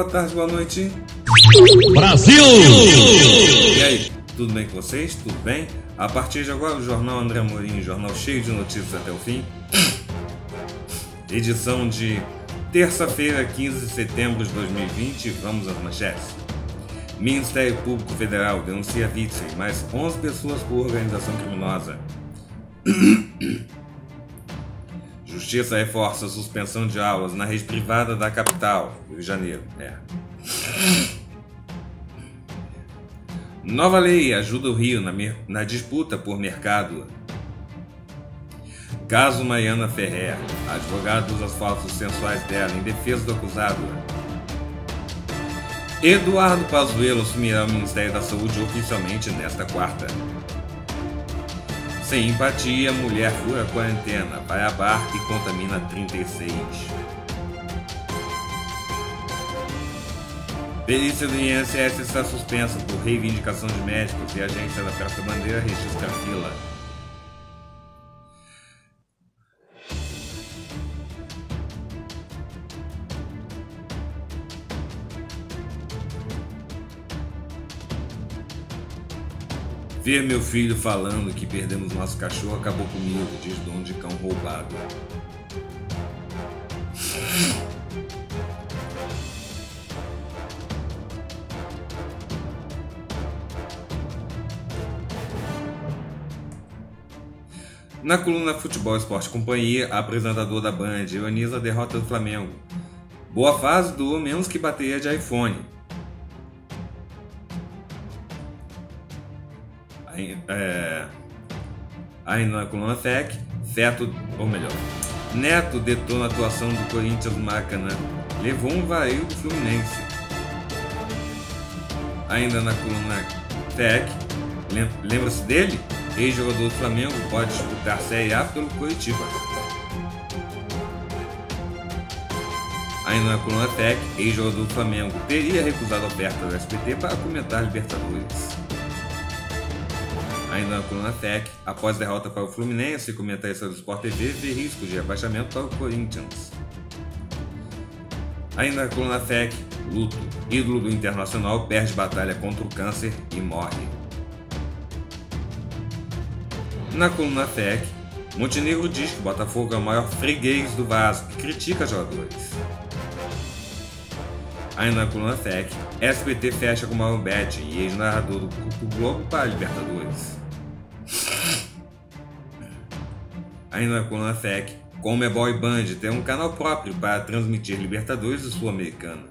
boa tarde, boa noite. Brasil! E aí, tudo bem com vocês? Tudo bem? A partir de agora, o Jornal André Amorim, jornal cheio de notícias até o fim. Edição de terça-feira, 15 de setembro de 2020. Vamos às manchetes. Ministério Público Federal denuncia Vitzel mais 11 pessoas por organização criminosa. Justiça reforça a suspensão de aulas na rede privada da capital, Rio de Janeiro. É. Nova lei ajuda o Rio na, na disputa por mercado. Caso Maiana Ferrer, advogado dos asfaltos sensuais dela em defesa do acusado. Eduardo Pazuello assumirá o Ministério da Saúde oficialmente nesta quarta. Sem empatia, mulher fura quarentena, vai a bar e contamina 36. Perícia do INSS está suspensa por reivindicação de médicos e a agência da Praça Bandeira registra fila. Ver meu filho falando que perdemos nosso cachorro acabou comigo, diz dono de cão roubado. Na coluna Futebol Esporte Companhia, apresentador da Band ironiza a derrota do Flamengo. Boa fase do menos que bateria de iPhone. é, ainda na coluna FEC, Neto, ou melhor, Neto detona a atuação do Corinthians no Maracanã, levou um vareio do Fluminense. Ainda na coluna FEC, lembra-se dele? Ex-jogador do Flamengo pode disputar Série A pelo Curitiba. Ainda na coluna FEC, ex-jogador do Flamengo teria recusado a oferta do SPT para comentar Libertadores. Ainda na coluna Tech, após derrota para o Fluminense, comentarista do Sport TV vê risco de rebaixamento para o Corinthians. Ainda na coluna Tech, Luto, ídolo do Internacional, perde batalha contra o câncer e morre. Na coluna Tech, Montenegro diz que o Botafogo é o maior freguês do Vasco e critica jogadores. Ainda na coluna Tech, SBT fecha com o Bet e ex-narrador do Grupo Globo para a Libertadores. ainda na coluna FEC, é boy Band tem um canal próprio para transmitir Libertadores e Sul-Americana.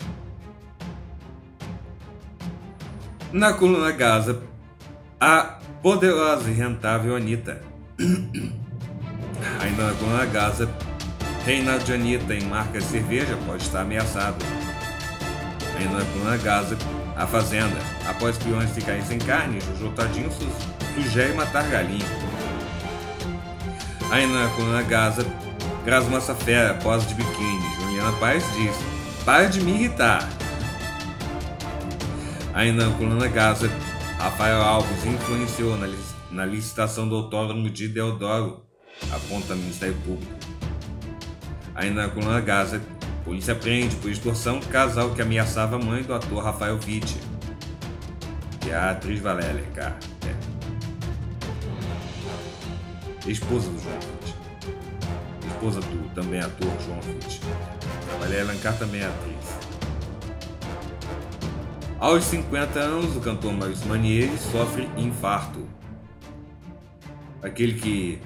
Na coluna Gaza, a poderosa e rentável Anitta. ainda na coluna Gaza, reinado de Anitta em marca de cerveja pode estar ameaçado. Ainda na coluna Gaza, a Fazenda. Após peões ficarem sem carne, Jojo Tadinho sugere matar galinha. Ainda na coluna Gaza, Graça Massa Fera, pós de biquíni, Juliana Paz diz: Pare de me irritar. Ainda na coluna Gaza, Rafael Alves influenciou na, na licitação do autódromo de Deodoro, aponta o Ministério Público. Ainda na coluna Gaza, polícia prende por extorsão casal que ameaçava a mãe do ator Rafael Witt e a atriz Valéria Ricardo. esposa do João Fitch. Esposa do também ator João Fitch. Valéria é Alencar também é atriz. Aos 50 anos, o cantor Maurice Manieri sofre infarto. Aquele que,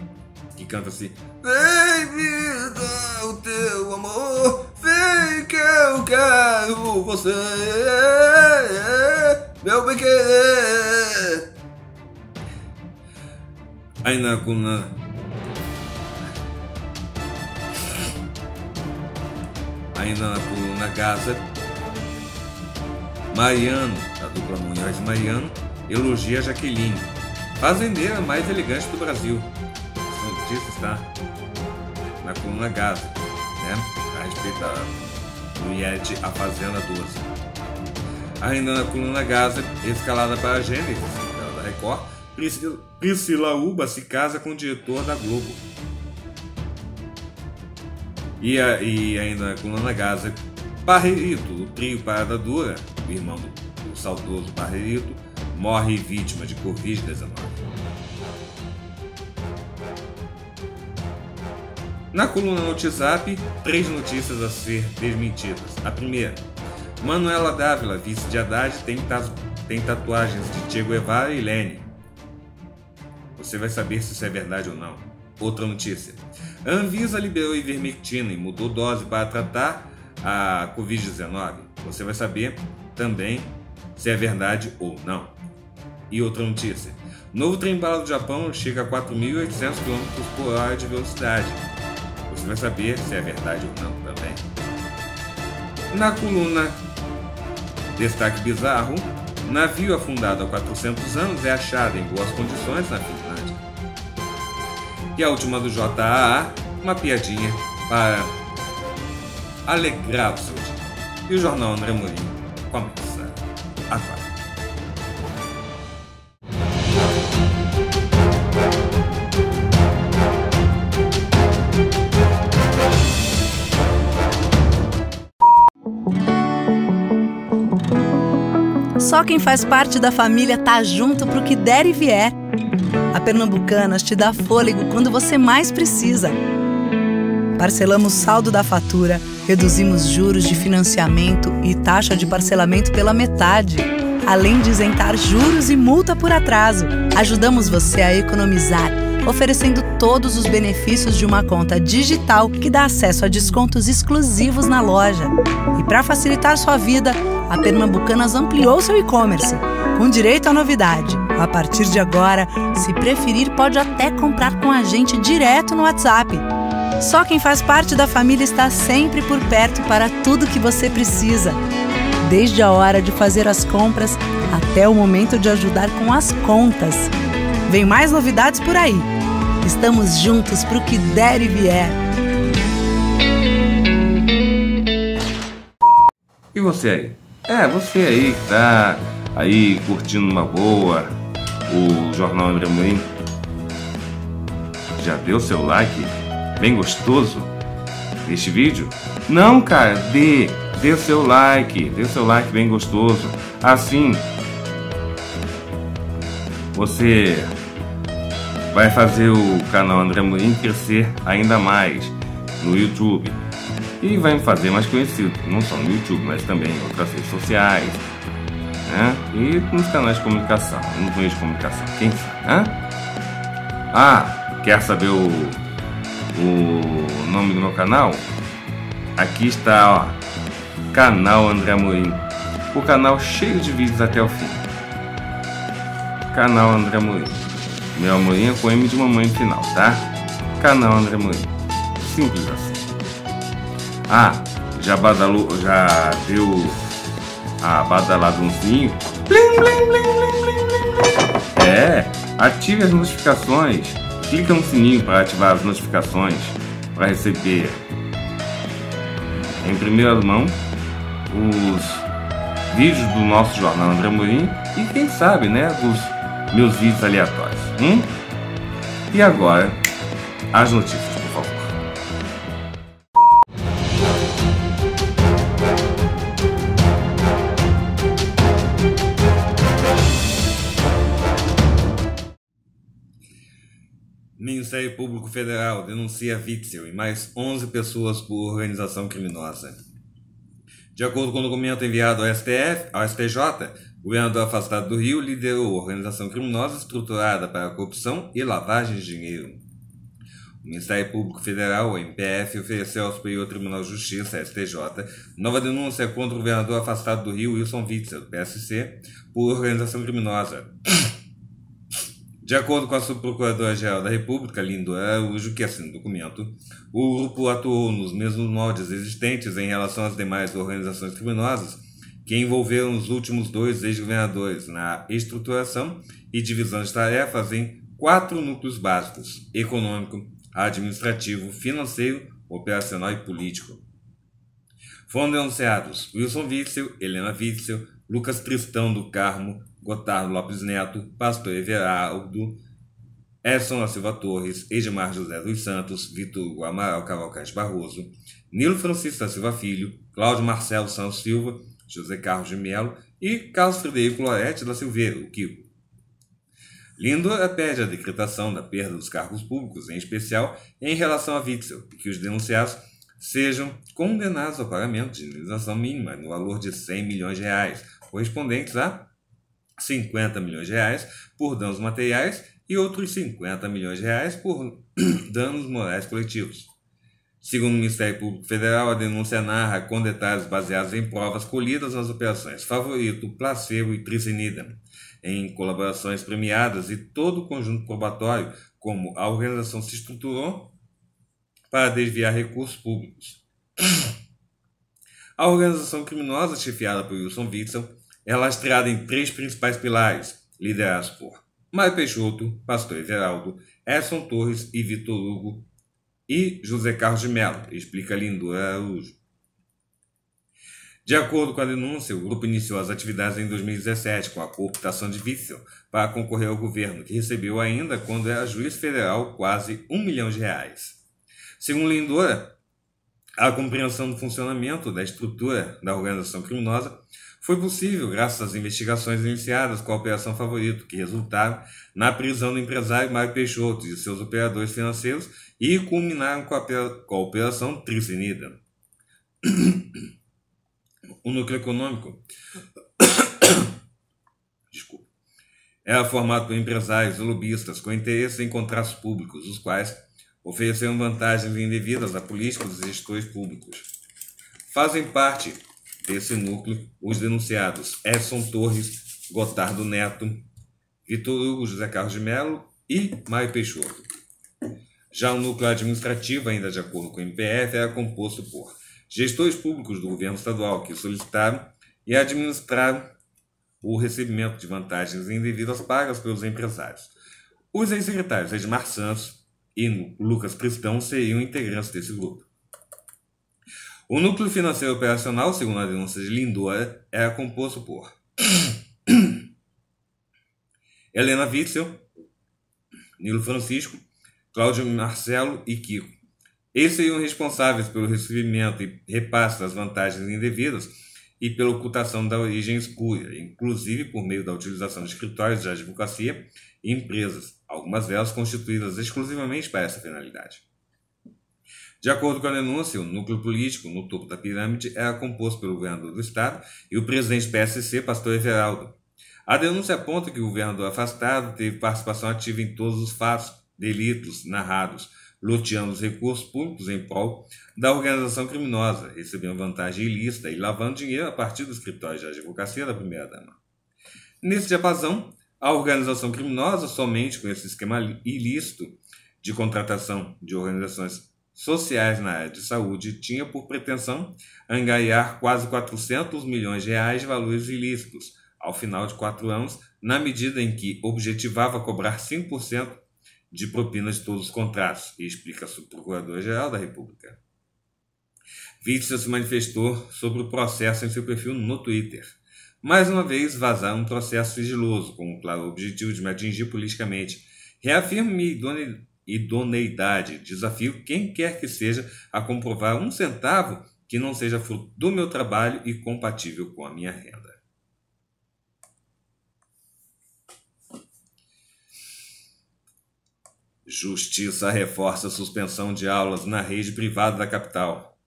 que canta assim: Vem me dar o teu amor, vem que eu quero você, meu bem querer ainda kuna aina kuna casa Mariano, da dupla Munhoz Mariano, elogia Jaqueline, fazendeira mais elegante do Brasil. Essa notícia está na coluna Gaza, né? A respeito da Luiette, a Fazenda 12. Ainda na coluna Gaza, escalada para a Gênesis, da Record, Priscila Uba se casa com o diretor da Globo. E, a, e ainda com Lana Gaza, Barreirito, do trio Parada Dura, o irmão do, do saudoso Barreirito, morre vítima de Covid-19. Na coluna no WhatsApp, três notícias a ser desmentidas. A primeira, Manuela Dávila, vice de Haddad, tem, tem tatuagens de Diego Evara e Lênin. Você vai saber se isso é verdade ou não. Outra notícia: a Anvisa liberou ivermectina e mudou dose para tratar a Covid-19. Você vai saber também se é verdade ou não. E outra notícia: novo trem-bala do Japão chega a 4.800 km por hora de velocidade. Você vai saber se é verdade ou não também. Na coluna Destaque Bizarro, navio afundado há 400 anos é achado em boas condições na Finlândia. E a última do JAA, uma piadinha para alegrar o seu dia. E o Jornal André Mourinho começa agora. Só quem faz parte da família tá junto pro que der e vier. Pernambucanas te dá fôlego quando você mais precisa. Parcelamos saldo da fatura, reduzimos juros de financiamento e taxa de parcelamento pela metade. Além de isentar juros e multa por atraso, ajudamos você a economizar, oferecendo todos os benefícios de uma conta digital que dá acesso a descontos exclusivos na loja. E para facilitar sua vida, a Pernambucanas ampliou seu e-commerce, com direito à novidade. A partir de agora, se preferir, pode até comprar com a gente direto no WhatsApp. Só quem faz parte da família está sempre por perto para tudo que você precisa. Desde a hora de fazer as compras até o momento de ajudar com as contas. Vem mais novidades por aí. Estamos juntos para o que der e vier. E você aí? É, você aí que tá aí curtindo uma boa, o Jornal André Moim. Já deu seu like? Bem gostoso? Neste vídeo? Não, cara, dê! Dê seu like, dê seu like bem gostoso. Assim, você vai fazer o canal André Moim crescer ainda mais no YouTube e vai me fazer mais conhecido, não só no YouTube, mas também em outras redes sociais, né? E nos canais de comunicação, nos meios de comunicação, quem sabe, né? Ah, quer saber o, o nome do meu canal? Aqui está, ó, canal André Amorim. O canal cheio de vídeos até o fim. Canal André Amorim. Meu Amorim é com M de mamãe no final, tá? Canal André Amorim. Simples assim. Ah, já badalou, já deu a badaladãozinho. Blim, blim, blim, é, ative as notificações. Clica no sininho para ativar as notificações para receber em primeira mão os vídeos do nosso jornal André Mourinho e quem sabe, né, os meus vídeos aleatórios. Hum? E agora, as notícias. Ministério Público Federal denuncia Vitzel e mais 11 pessoas por organização criminosa. De acordo com o documento enviado ao STF, ao STJ, o governador afastado do Rio liderou organização criminosa estruturada para corrupção e lavagem de dinheiro. O Ministério Público Federal, o MPF, ofereceu ao Superior Tribunal de Justiça, STJ, nova denúncia contra o governador afastado do Rio, Wilson Witzel, PSC, por organização criminosa. De acordo com a Subprocuradora-Geral da República, Lindo Araújo, que assina o documento, o grupo atuou nos mesmos moldes existentes em relação às demais organizações criminosas que envolveram os últimos dois ex-governadores na estruturação e divisão de tarefas em quatro núcleos básicos: econômico, administrativo, financeiro, operacional e político. Foram denunciados Wilson Witzel, Helena Witzel, Lucas Tristão do Carmo, Gotardo Lopes Neto, Pastor Everaldo, Edson Silva Torres, Edmar José dos Santos, Vitor Amaral Cavalcante Barroso, Nilo Francisco da Silva Filho, Cláudio Marcelo Santos Silva, José Carlos de Melo e Carlos Frederico Lorete da Silveira, o Kiko. Lindo é pede a decretação da perda dos cargos públicos, em especial em relação a Witzel, e que os denunciados sejam condenados ao pagamento de indenização mínima no valor de 100 milhões de reais, correspondentes a 50 milhões de reais por danos materiais e outros 50 milhões de reais por danos morais coletivos. Segundo o Ministério Público Federal, a denúncia narra com detalhes baseados em provas colhidas nas operações Favorito, Placebo e trisinida, em colaborações premiadas e todo o conjunto probatório como a organização se estruturou para desviar recursos públicos. A organização criminosa chefiada por Wilson Witzel é lastrada em três principais pilares, liderados por Mário Peixoto, Pastor Everaldo, Edson Torres e Vitor Hugo, e José Carlos de Mello, explica Lindor Araújo. É, de acordo com a denúncia, o grupo iniciou as atividades em 2017 com a cooptação de Witzel para concorrer ao governo, que recebeu ainda, quando era juiz federal, quase um milhão de reais. Segundo Lindora, é, a compreensão do funcionamento da estrutura da organização criminosa foi possível graças às investigações iniciadas com a Operação Favorito, que resultaram na prisão do empresário Mário Peixoto e seus operadores financeiros e culminaram com a, com a Operação Tricinida. O núcleo econômico Desculpa. era é formado por empresários e lobistas com interesse em contratos públicos, os quais ofereceram vantagens indevidas a políticos e gestores públicos. Fazem parte desse núcleo os denunciados Edson Torres, Gotardo Neto, Vitor Hugo, José Carlos de Melo e Maio Peixoto. Já o núcleo administrativo, ainda de acordo com o MPF, era é composto por gestores públicos do governo estadual que solicitaram e administraram o recebimento de vantagens indevidas pagas pelos empresários. Os ex-secretários Edmar Santos e Lucas Cristão seriam integrantes desse grupo. O núcleo financeiro operacional, segundo a denúncia de Lindor, era é, é composto por Helena Witzel, Nilo Francisco, Cláudio Marcelo e Kiko. Eles seriam responsáveis pelo recebimento e repasse das vantagens indevidas e pela ocultação da origem escura, inclusive por meio da utilização de escritórios de advocacia e empresas, algumas delas constituídas exclusivamente para essa finalidade. De acordo com a denúncia, o núcleo político no topo da pirâmide era é composto pelo governador do estado e o presidente do PSC, pastor Everaldo. A denúncia aponta que o governador afastado teve participação ativa em todos os fatos, delitos narrados, loteando os recursos públicos em prol da organização criminosa, recebendo vantagem ilícita e lavando dinheiro a partir dos escritórios de advocacia da primeira-dama. Nesse diapasão, a organização criminosa, somente com esse esquema ilícito de contratação de organizações sociais na área de saúde tinha por pretensão angariar quase 400 milhões de reais de valores ilícitos ao final de quatro anos, na medida em que objetivava cobrar 5% de propina de todos os contratos, explica o Procurador-Geral da República. Vítor se manifestou sobre o processo em seu perfil no Twitter. Mais uma vez, vazar um processo sigiloso, com o claro objetivo de me atingir politicamente. Reafirmo minha idoneidade. Desafio quem quer que seja a comprovar um centavo que não seja fruto do meu trabalho e compatível com a minha renda. Justiça reforça a suspensão de aulas na rede privada da capital.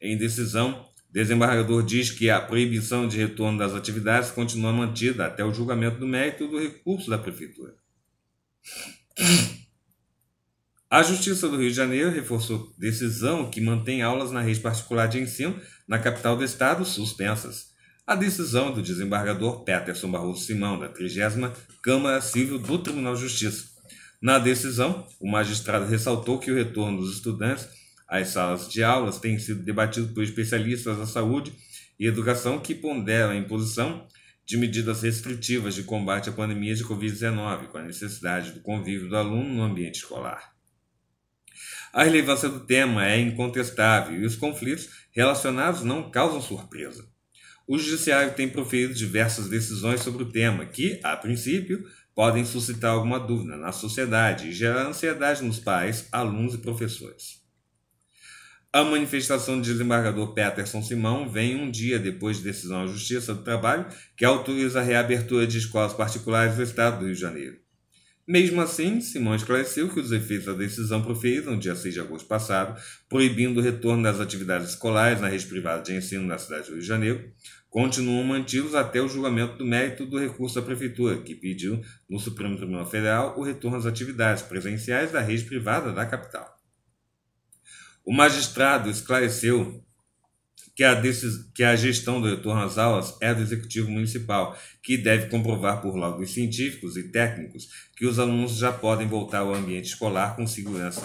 Em decisão, desembargador diz que a proibição de retorno das atividades continua mantida até o julgamento do mérito do recurso da prefeitura. A Justiça do Rio de Janeiro reforçou decisão que mantém aulas na rede particular de ensino na capital do estado suspensas. A decisão do desembargador Peterson Barroso Simão, da 30 Câmara Civil do Tribunal de Justiça. Na decisão, o magistrado ressaltou que o retorno dos estudantes às salas de aulas tem sido debatido por especialistas da saúde e educação que ponderam a imposição de medidas restritivas de combate à pandemia de Covid-19, com a necessidade do convívio do aluno no ambiente escolar. A relevância do tema é incontestável e os conflitos relacionados não causam surpresa. O Judiciário tem proferido diversas decisões sobre o tema que, a princípio, podem suscitar alguma dúvida na sociedade e gerar ansiedade nos pais, alunos e professores. A manifestação do desembargador Peterson Simão vem um dia depois de decisão da Justiça do Trabalho que autoriza a reabertura de escolas particulares do Estado do Rio de Janeiro. Mesmo assim, Simão esclareceu que os efeitos da decisão proferida no dia 6 de agosto passado, proibindo o retorno das atividades escolares na rede privada de ensino na cidade do Rio de Janeiro, continuam mantidos até o julgamento do mérito do recurso da Prefeitura, que pediu no Supremo Tribunal Federal o retorno às atividades presenciais da rede privada da capital. O magistrado esclareceu que a, decis... que a gestão do retorno às Aulas é do Executivo Municipal, que deve comprovar por laudos científicos e técnicos que os alunos já podem voltar ao ambiente escolar com segurança.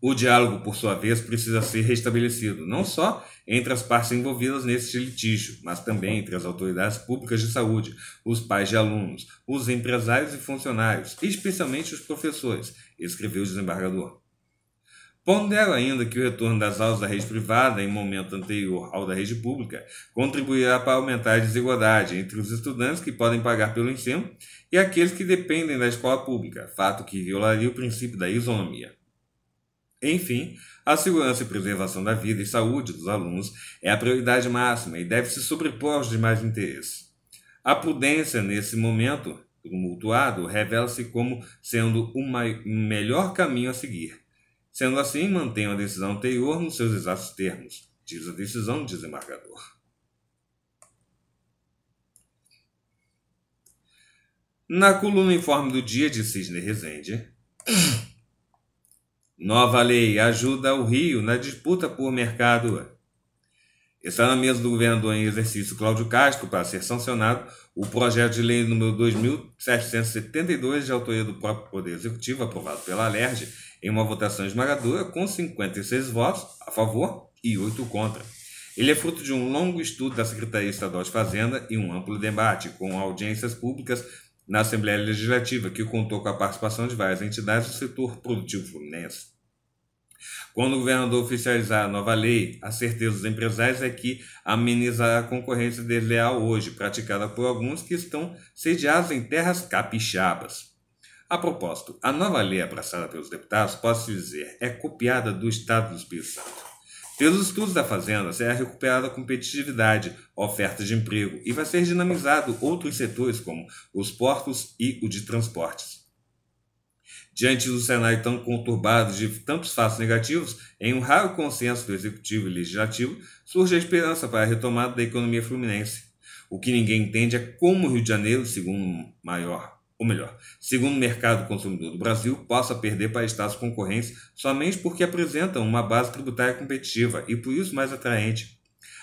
O diálogo, por sua vez, precisa ser restabelecido, não só entre as partes envolvidas neste litígio, mas também entre as autoridades públicas de saúde, os pais de alunos, os empresários e funcionários, especialmente os professores, escreveu o desembargador. Pondera ainda que o retorno das aulas da rede privada, em momento anterior ao da rede pública, contribuirá para aumentar a desigualdade entre os estudantes que podem pagar pelo ensino e aqueles que dependem da escola pública, fato que violaria o princípio da isonomia. Enfim, a segurança e preservação da vida e saúde dos alunos é a prioridade máxima e deve se sobrepor aos demais interesses. A prudência, nesse momento tumultuado, revela-se como sendo o melhor caminho a seguir Sendo assim, mantém a decisão anterior nos seus exatos termos, diz a decisão do desembargador. Na coluna informe do dia de Cisne Rezende, nova lei ajuda o Rio na disputa por mercado. Está na mesa do governador em exercício Cláudio Castro para ser sancionado o projeto de lei número 2772, de autoria do próprio Poder Executivo, aprovado pela Alerj, em uma votação esmagadora com 56 votos a favor e 8 contra. Ele é fruto de um longo estudo da Secretaria Estadual de Fazenda e um amplo debate com audiências públicas na Assembleia Legislativa, que contou com a participação de várias entidades do setor produtivo fluminense. Quando o governador oficializar a nova lei, a certeza dos empresários é que amenizará a concorrência desleal hoje, praticada por alguns que estão sediados em terras capixabas. A propósito, a nova lei abraçada pelos deputados, posso dizer, é copiada do Estado do Espírito Santo. Pelos estudos da Fazenda, será é recuperada a competitividade, ofertas de emprego e vai ser dinamizado outros setores como os portos e o de transportes. Diante do cenário tão conturbado de tantos fatos negativos, em um raro consenso do Executivo e Legislativo, surge a esperança para a retomada da economia fluminense. O que ninguém entende é como o Rio de Janeiro, segundo maior ou melhor, segundo o mercado consumidor do Brasil, passa a perder para estados concorrentes somente porque apresentam uma base tributária competitiva e por isso mais atraente.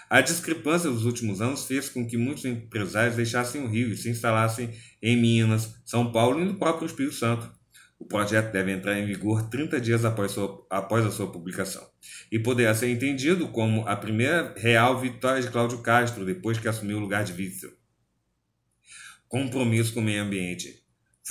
A discrepância dos últimos anos fez com que muitos empresários deixassem o Rio e se instalassem em Minas, São Paulo e no próprio Espírito Santo. O projeto deve entrar em vigor 30 dias após, sua, após a sua publicação e poderá ser entendido como a primeira real vitória de Cláudio Castro depois que assumiu o lugar de vice. Compromisso com o meio ambiente.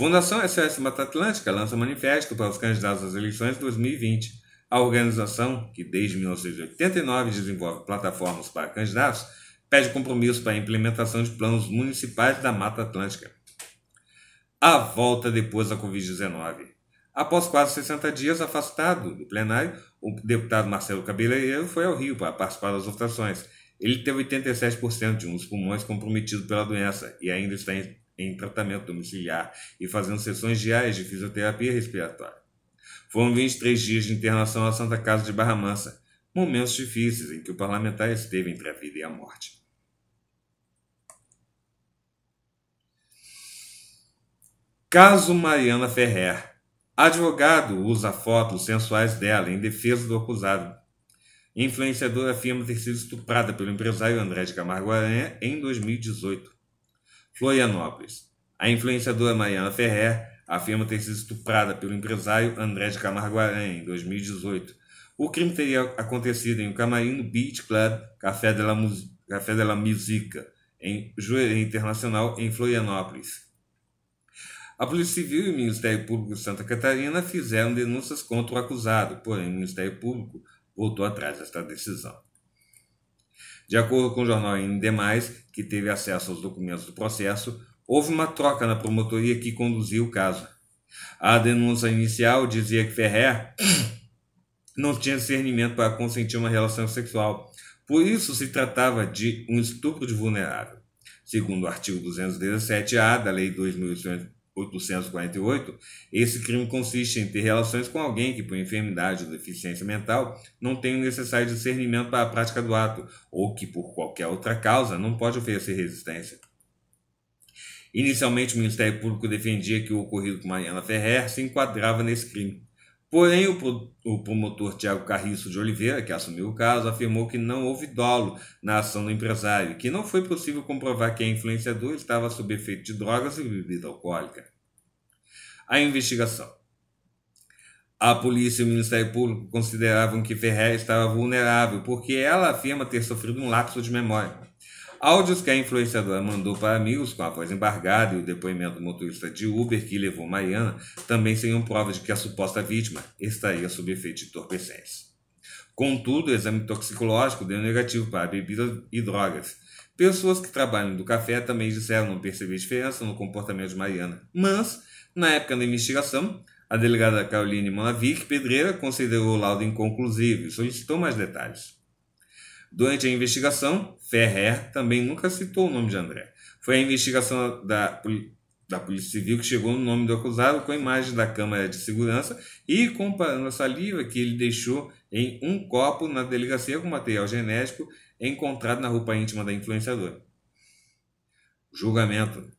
Fundação SOS Mata Atlântica lança manifesto para os candidatos às eleições de 2020. A organização, que desde 1989 desenvolve plataformas para candidatos, pede compromisso para a implementação de planos municipais da Mata Atlântica. A volta depois da Covid-19. Após quase 60 dias afastado do plenário, o deputado Marcelo Cabeleireiro foi ao Rio para participar das votações. Ele teve 87% de um dos pulmões comprometido pela doença e ainda está em em tratamento domiciliar e fazendo sessões diárias de fisioterapia respiratória. Foram 23 dias de internação à Santa Casa de Barra Mansa, momentos difíceis em que o parlamentar esteve entre a vida e a morte. Caso Mariana Ferrer. Advogado usa fotos sensuais dela em defesa do acusado. Influenciadora afirma ter sido estuprada pelo empresário André de Camargo Aranha em 2018. Florianópolis. A influenciadora Mariana Ferrer afirma ter sido estuprada pelo empresário André de Camargo Aranha em 2018. O crime teria acontecido em um camarim no Beach Club Café de la, Mus Café de la Musica, em Jueira Internacional, em Florianópolis. A Polícia Civil e o Ministério Público de Santa Catarina fizeram denúncias contra o acusado, porém o Ministério Público voltou atrás desta decisão. De acordo com o jornal Indemais, que teve acesso aos documentos do processo, houve uma troca na promotoria que conduziu o caso. A denúncia inicial dizia que Ferrer não tinha discernimento para consentir uma relação sexual, por isso se tratava de um estupro de vulnerável. Segundo o artigo 217-A da Lei 2018, 848, esse crime consiste em ter relações com alguém que, por enfermidade ou deficiência mental, não tem o necessário discernimento para a prática do ato, ou que, por qualquer outra causa, não pode oferecer resistência. Inicialmente, o Ministério Público defendia que o ocorrido com Mariana Ferrer se enquadrava nesse crime. Porém, o promotor Tiago Carriço de Oliveira, que assumiu o caso, afirmou que não houve dolo na ação do empresário, que não foi possível comprovar que a é influenciadora estava sob efeito de drogas e bebida alcoólica. A investigação. A polícia e o Ministério Público consideravam que Ferré estava vulnerável porque ela afirma ter sofrido um lapso de memória. Áudios que a influenciadora mandou para amigos com a voz embargada e o depoimento do motorista de Uber que levou Mariana também seriam provas de que a suposta vítima estaria sob efeito de entorpecentes. Contudo, o exame toxicológico deu negativo para bebidas e drogas. Pessoas que trabalham do café também disseram não perceber diferença no comportamento de Mariana. Mas, na época da investigação, a delegada Caroline Manavic Pedreira considerou o laudo inconclusivo e solicitou mais detalhes. Durante a investigação, Ferrer também nunca citou o nome de André. Foi a investigação da, da Polícia Civil que chegou no nome do acusado com a imagem da câmara de segurança e comparando a saliva que ele deixou em um copo na delegacia com material genético encontrado na roupa íntima da influenciadora. Julgamento.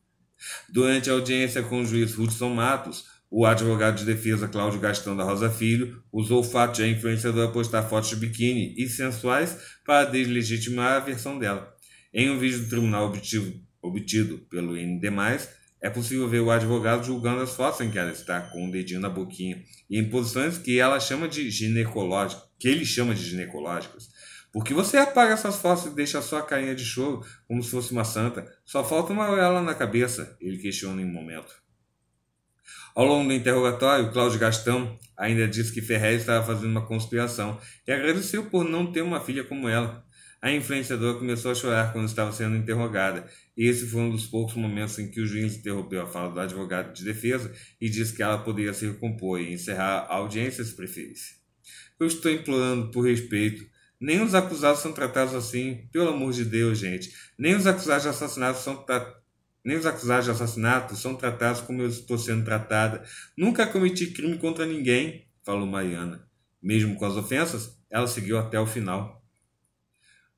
Durante a audiência com o juiz Hudson Matos, o advogado de defesa Cláudio Gastão da Rosa Filho usou o fato de a influenciadora postar fotos de biquíni e sensuais para deslegitimar a versão dela. Em um vídeo do tribunal obtido, obtido pelo ND, é possível ver o advogado julgando as fotos em que ela está com o dedinho na boquinha e em posições que ela chama de ginecológicas, que ele chama de ginecológicas. que você apaga essas fotos e deixa só a carinha de choro como se fosse uma santa? Só falta uma auréola na cabeça, ele questiona em um momento. Ao longo do interrogatório, Cláudio Gastão ainda disse que Ferrez estava fazendo uma conspiração e agradeceu por não ter uma filha como ela. A influenciadora começou a chorar quando estava sendo interrogada. esse foi um dos poucos momentos em que o juiz interrompeu a fala do advogado de defesa e disse que ela poderia se recompor e encerrar a audiência se preferisse. Eu estou implorando por respeito. Nem os acusados são tratados assim, pelo amor de Deus, gente. Nem os acusados de assassinato são tratados nem os acusados de assassinato são tratados como eu estou sendo tratada. Nunca cometi crime contra ninguém, falou Mariana. Mesmo com as ofensas, ela seguiu até o final.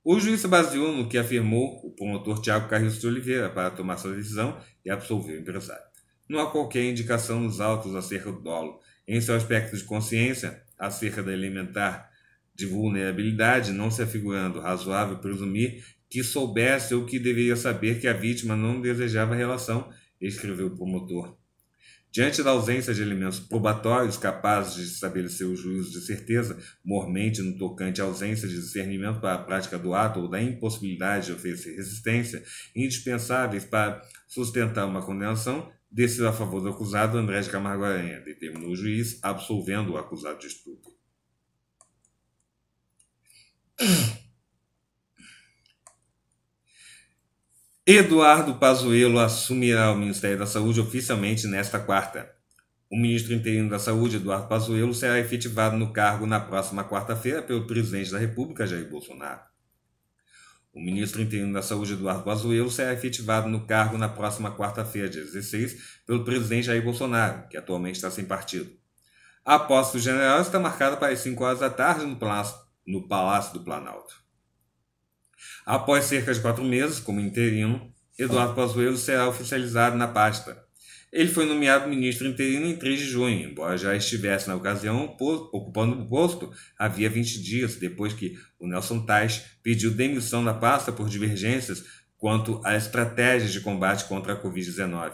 O juiz se baseou no que afirmou o promotor Tiago Carlos de Oliveira para tomar sua decisão e absolveu o empresário. Não há qualquer indicação nos autos acerca do dolo. Em seu aspecto de consciência, acerca da elementar de vulnerabilidade, não se afigurando razoável presumir que soubesse ou que deveria saber que a vítima não desejava relação, escreveu o promotor. Diante da ausência de elementos probatórios capazes de estabelecer o juízo de certeza, mormente no tocante à ausência de discernimento para a prática do ato ou da impossibilidade de oferecer resistência, indispensáveis para sustentar uma condenação, decidiu a favor do acusado André de Camargo Aranha, determinou o juiz, absolvendo o acusado de estupro. Eduardo Pazuello assumirá o Ministério da Saúde oficialmente nesta quarta. O ministro interino da Saúde, Eduardo Pazuello, será efetivado no cargo na próxima quarta-feira pelo presidente da República, Jair Bolsonaro. O ministro interino da Saúde, Eduardo Pazuello, será efetivado no cargo na próxima quarta-feira, dia 16, pelo presidente Jair Bolsonaro, que atualmente está sem partido. A posse do general está marcada para as 5 horas da tarde no Palácio, no Palácio do Planalto. Após cerca de quatro meses, como interino, Eduardo Pazuello será oficializado na pasta. Ele foi nomeado ministro interino em 3 de junho, embora já estivesse na ocasião ocupando o posto havia 20 dias, depois que o Nelson Tais pediu demissão da pasta por divergências quanto à estratégia de combate contra a Covid-19.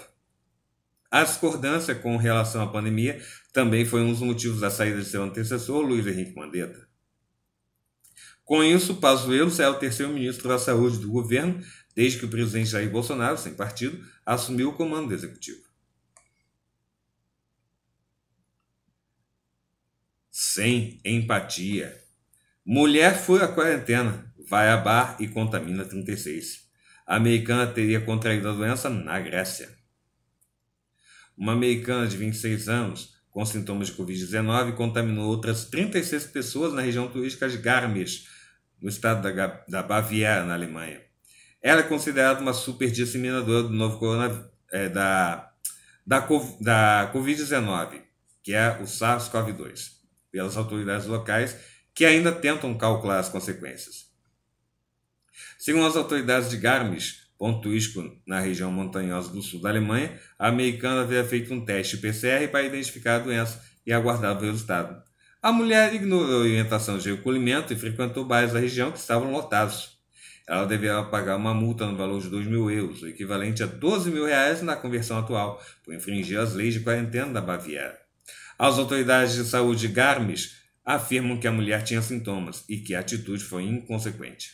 A discordância com relação à pandemia também foi um dos motivos da saída de seu antecessor, Luiz Henrique Mandetta. Com isso, Pazuello será é o terceiro ministro da Saúde do governo desde que o presidente Jair Bolsonaro, sem partido, assumiu o comando executivo. Sem empatia. Mulher foi à quarentena, vai a bar e contamina 36. A americana teria contraído a doença na Grécia. Uma americana de 26 anos, com sintomas de Covid-19, contaminou outras 36 pessoas na região turística de Garmisch, no estado da, da Baviera, na Alemanha. Ela é considerada uma super disseminadora do novo coronavírus, é, eh, da, da, da Covid-19, que é o SARS-CoV-2, pelas autoridades locais que ainda tentam calcular as consequências. Segundo as autoridades de Garmisch, ponto turístico na região montanhosa do sul da Alemanha, a americana havia feito um teste PCR para identificar a doença e aguardava o resultado. A mulher ignorou a orientação de recolhimento e frequentou bares da região que estavam lotados. Ela deverá pagar uma multa no valor de 2 mil euros, o equivalente a 12 mil reais na conversão atual, por infringir as leis de quarentena da Baviera. As autoridades de saúde de Garmes afirmam que a mulher tinha sintomas e que a atitude foi inconsequente.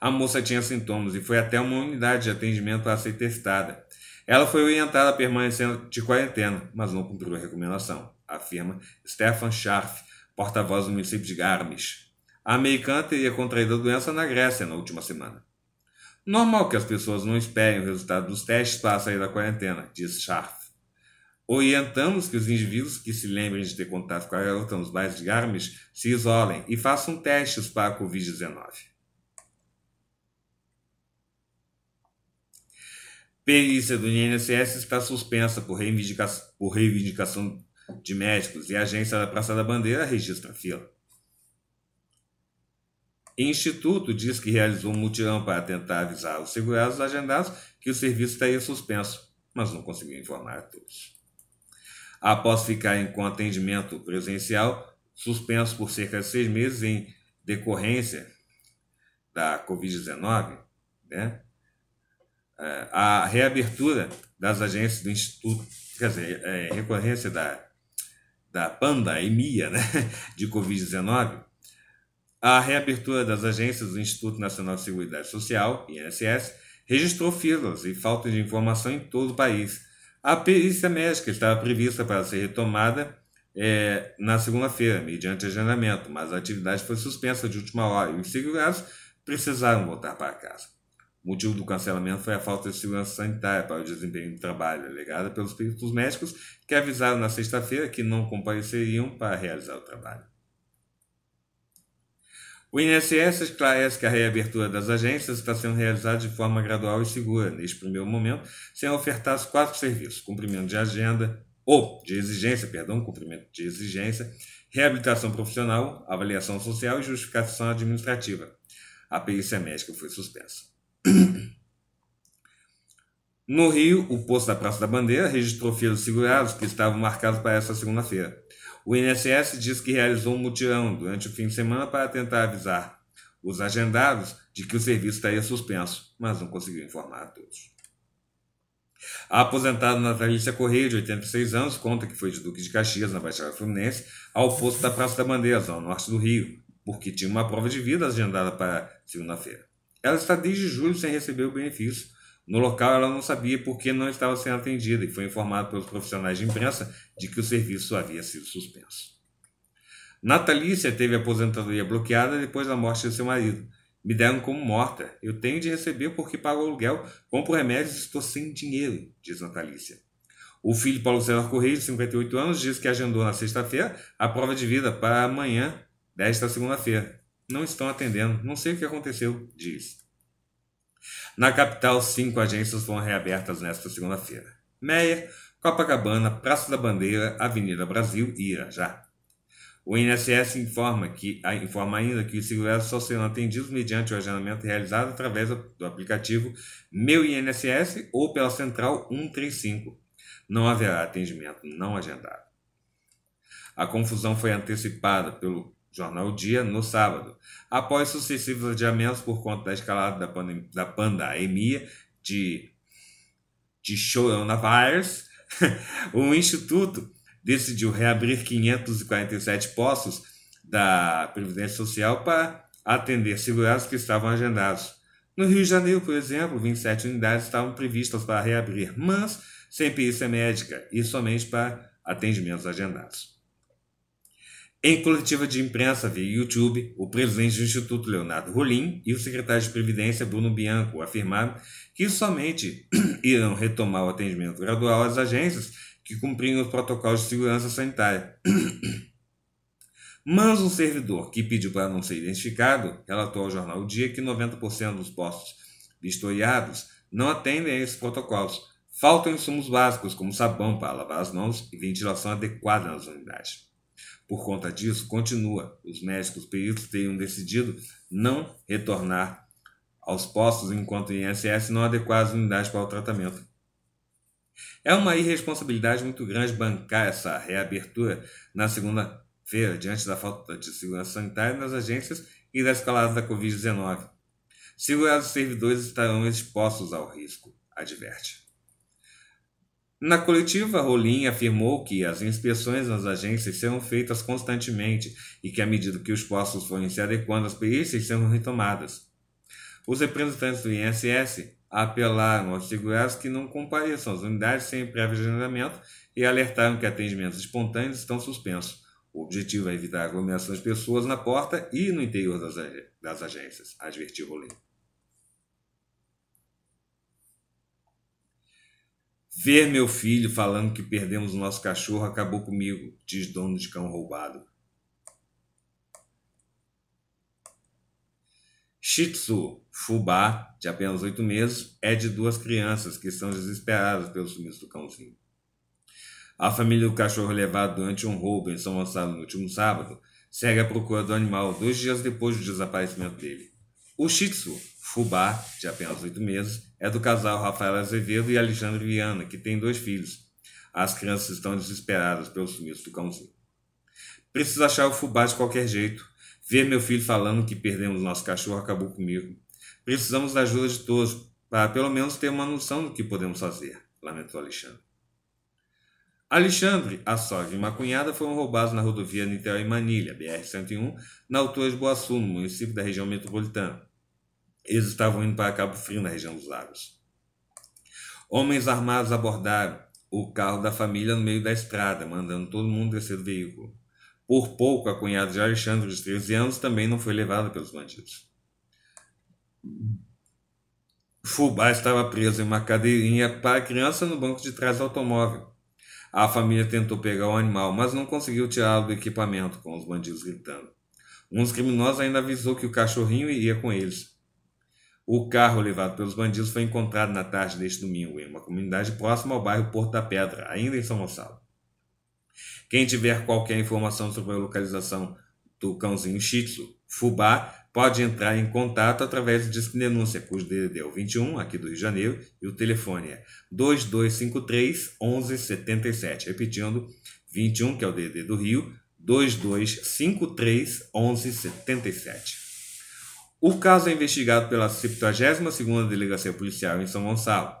A moça tinha sintomas e foi até uma unidade de atendimento para ser testada. Ela foi orientada a permanecer de quarentena, mas não cumpriu a recomendação afirma Stefan Scharf, porta-voz do município de Garmisch. A americana teria contraído a doença na Grécia na última semana. Normal que as pessoas não esperem o resultado dos testes para sair da quarentena, diz Scharf. Orientamos que os indivíduos que se lembrem de ter contato com a garota nos bairros de Garmisch se isolem e façam testes para a Covid-19. Perícia do INSS está suspensa por reivindicação, por reivindicação de médicos e a agência da Praça da Bandeira registra a fila. Instituto diz que realizou um mutirão para tentar avisar os segurados agendados que o serviço estaria suspenso, mas não conseguiu informar a todos. Após ficarem com atendimento presencial, suspenso por cerca de seis meses em decorrência da Covid-19, né? Eh, a reabertura das agências do Instituto, quer dizer, eh, em recorrência da da pandemia né, de Covid-19, a reabertura das agências do Instituto Nacional de Seguridade Social, INSS, registrou filas e falta de informação em todo o país. A perícia médica estava prevista para ser retomada é, na segunda-feira, mediante agendamento, mas a atividade foi suspensa de última hora e os segurados precisaram voltar para casa. O motivo do cancelamento foi a falta de segurança sanitária para o desempenho do trabalho, alegada tá pelos peritos médicos que avisaram na sexta-feira que não compareceriam para realizar o trabalho. O INSS esclarece que a reabertura das agências está sendo realizada de forma gradual e segura, neste primeiro momento, sem ofertar os quatro serviços: cumprimento de agenda, ou de exigência, perdão, cumprimento de exigência, reabilitação profissional, avaliação social e justificação administrativa. A perícia médica foi suspensa. No Rio, o posto da Praça da Bandeira registrou filhos segurados que estavam marcados para esta segunda-feira. O INSS diz que realizou um mutirão durante o fim de semana para tentar avisar os agendados de que o serviço estaria suspenso, mas não conseguiu informar a todos. A aposentada Natalícia Correia, de 86 anos, conta que foi de Duque de Caxias, na Baixada Fluminense, ao posto da Praça da Bandeira, ao norte do Rio, porque tinha uma prova de vida agendada para segunda-feira. Ela está desde julho sem receber o benefício. No local, ela não sabia por que não estava sendo atendida e foi informada pelos profissionais de imprensa de que o serviço havia sido suspenso. Natalícia teve a aposentadoria bloqueada depois da morte de seu marido. Me deram como morta. Eu tenho de receber porque pago aluguel, compro remédios e estou sem dinheiro, diz Natalícia. O filho Paulo César Correia, de 58 anos, diz que agendou na sexta-feira a prova de vida para amanhã, desta segunda-feira não estão atendendo. Não sei o que aconteceu, diz. Na capital, cinco agências foram reabertas nesta segunda-feira. Meia, Copacabana, Praça da Bandeira, Avenida Brasil e Irajá. O INSS informa, que, informa ainda que os segurados só serão atendidos mediante o agendamento realizado através do aplicativo Meu INSS ou pela Central 135. Não haverá atendimento não agendado. A confusão foi antecipada pelo Jornal Dia, no sábado. Após sucessivos adiamentos por conta da escalada da, pandemia de, de coronavirus, o Instituto decidiu reabrir 547 postos da Previdência Social para atender segurados que estavam agendados. No Rio de Janeiro, por exemplo, 27 unidades estavam previstas para reabrir, mas sem perícia médica e somente para atendimentos agendados. Em coletiva de imprensa via YouTube, o presidente do Instituto Leonardo Rolim e o secretário de Previdência Bruno Bianco afirmaram que somente irão retomar o atendimento gradual às agências que cumpriram os protocolos de segurança sanitária. Mas um servidor que pediu para não ser identificado relatou ao jornal o Dia que 90% dos postos vistoriados não atendem a esses protocolos. Faltam insumos básicos como sabão para lavar as mãos e ventilação adequada nas unidades. Por conta disso, continua, os médicos peritos teriam decidido não retornar aos postos enquanto o INSS não adequar as unidades para o tratamento. É uma irresponsabilidade muito grande bancar essa reabertura na segunda-feira, diante da falta de segurança sanitária nas agências e da escalada da Covid-19. Segurados e servidores estarão expostos ao risco, adverte. Na coletiva, Rolim afirmou que as inspeções nas agências serão feitas constantemente e que, à medida que os postos forem se adequando, as perícias serão retomadas. Os representantes do INSS apelaram aos segurados que não compareçam às unidades sem prévio agendamento e alertaram que atendimentos espontâneos estão suspensos. O objetivo é evitar aglomeração de pessoas na porta e no interior das, das agências, advertiu Rolim. Ver meu filho falando que perdemos o nosso cachorro acabou comigo, diz dono de cão roubado. Shitsu fubá, de apenas oito meses, é de duas crianças que são desesperadas pelo sumiço do cãozinho. A família do cachorro levado durante um roubo em São Gonçalo no último sábado segue à procura do animal dois dias depois do desaparecimento dele. O Shitsu, Fubá, de apenas oito meses, é do casal Rafael Azevedo e Alexandre Viana, que tem dois filhos. As crianças estão desesperadas pelo sumiço do cãozinho. Preciso achar o Fubá de qualquer jeito. Ver meu filho falando que perdemos nosso cachorro acabou comigo. Precisamos da ajuda de todos, para pelo menos ter uma noção do que podemos fazer, lamentou Alexandre. Alexandre, a sogra e uma cunhada foram roubados na rodovia Niterói-Manilha, BR-101, na altura de Boaçu, no município da região metropolitana. Eles estavam indo para Cabo Frio, na região dos lagos. Homens armados abordaram o carro da família no meio da estrada, mandando todo mundo descer do veículo. Por pouco, a cunhada de Alexandre, de 13 anos, também não foi levada pelos bandidos. Fubá estava preso em uma cadeirinha para criança no banco de trás do automóvel. A família tentou pegar o animal, mas não conseguiu tirá-lo do equipamento, com os bandidos gritando. Um dos criminosos ainda avisou que o cachorrinho iria com eles. O carro levado pelos bandidos foi encontrado na tarde deste domingo em uma comunidade próxima ao bairro Porto da Pedra, ainda em São Gonçalo. Quem tiver qualquer informação sobre a localização do cãozinho Shih Tzu, Fubá, pode entrar em contato através do Disque Denúncia, cujo DDD é o 21, aqui do Rio de Janeiro, e o telefone é 2253 1177. Repetindo, 21, que é o DDD do Rio, 2253 1177. O caso é investigado pela 72ª Delegacia Policial em São Gonçalo.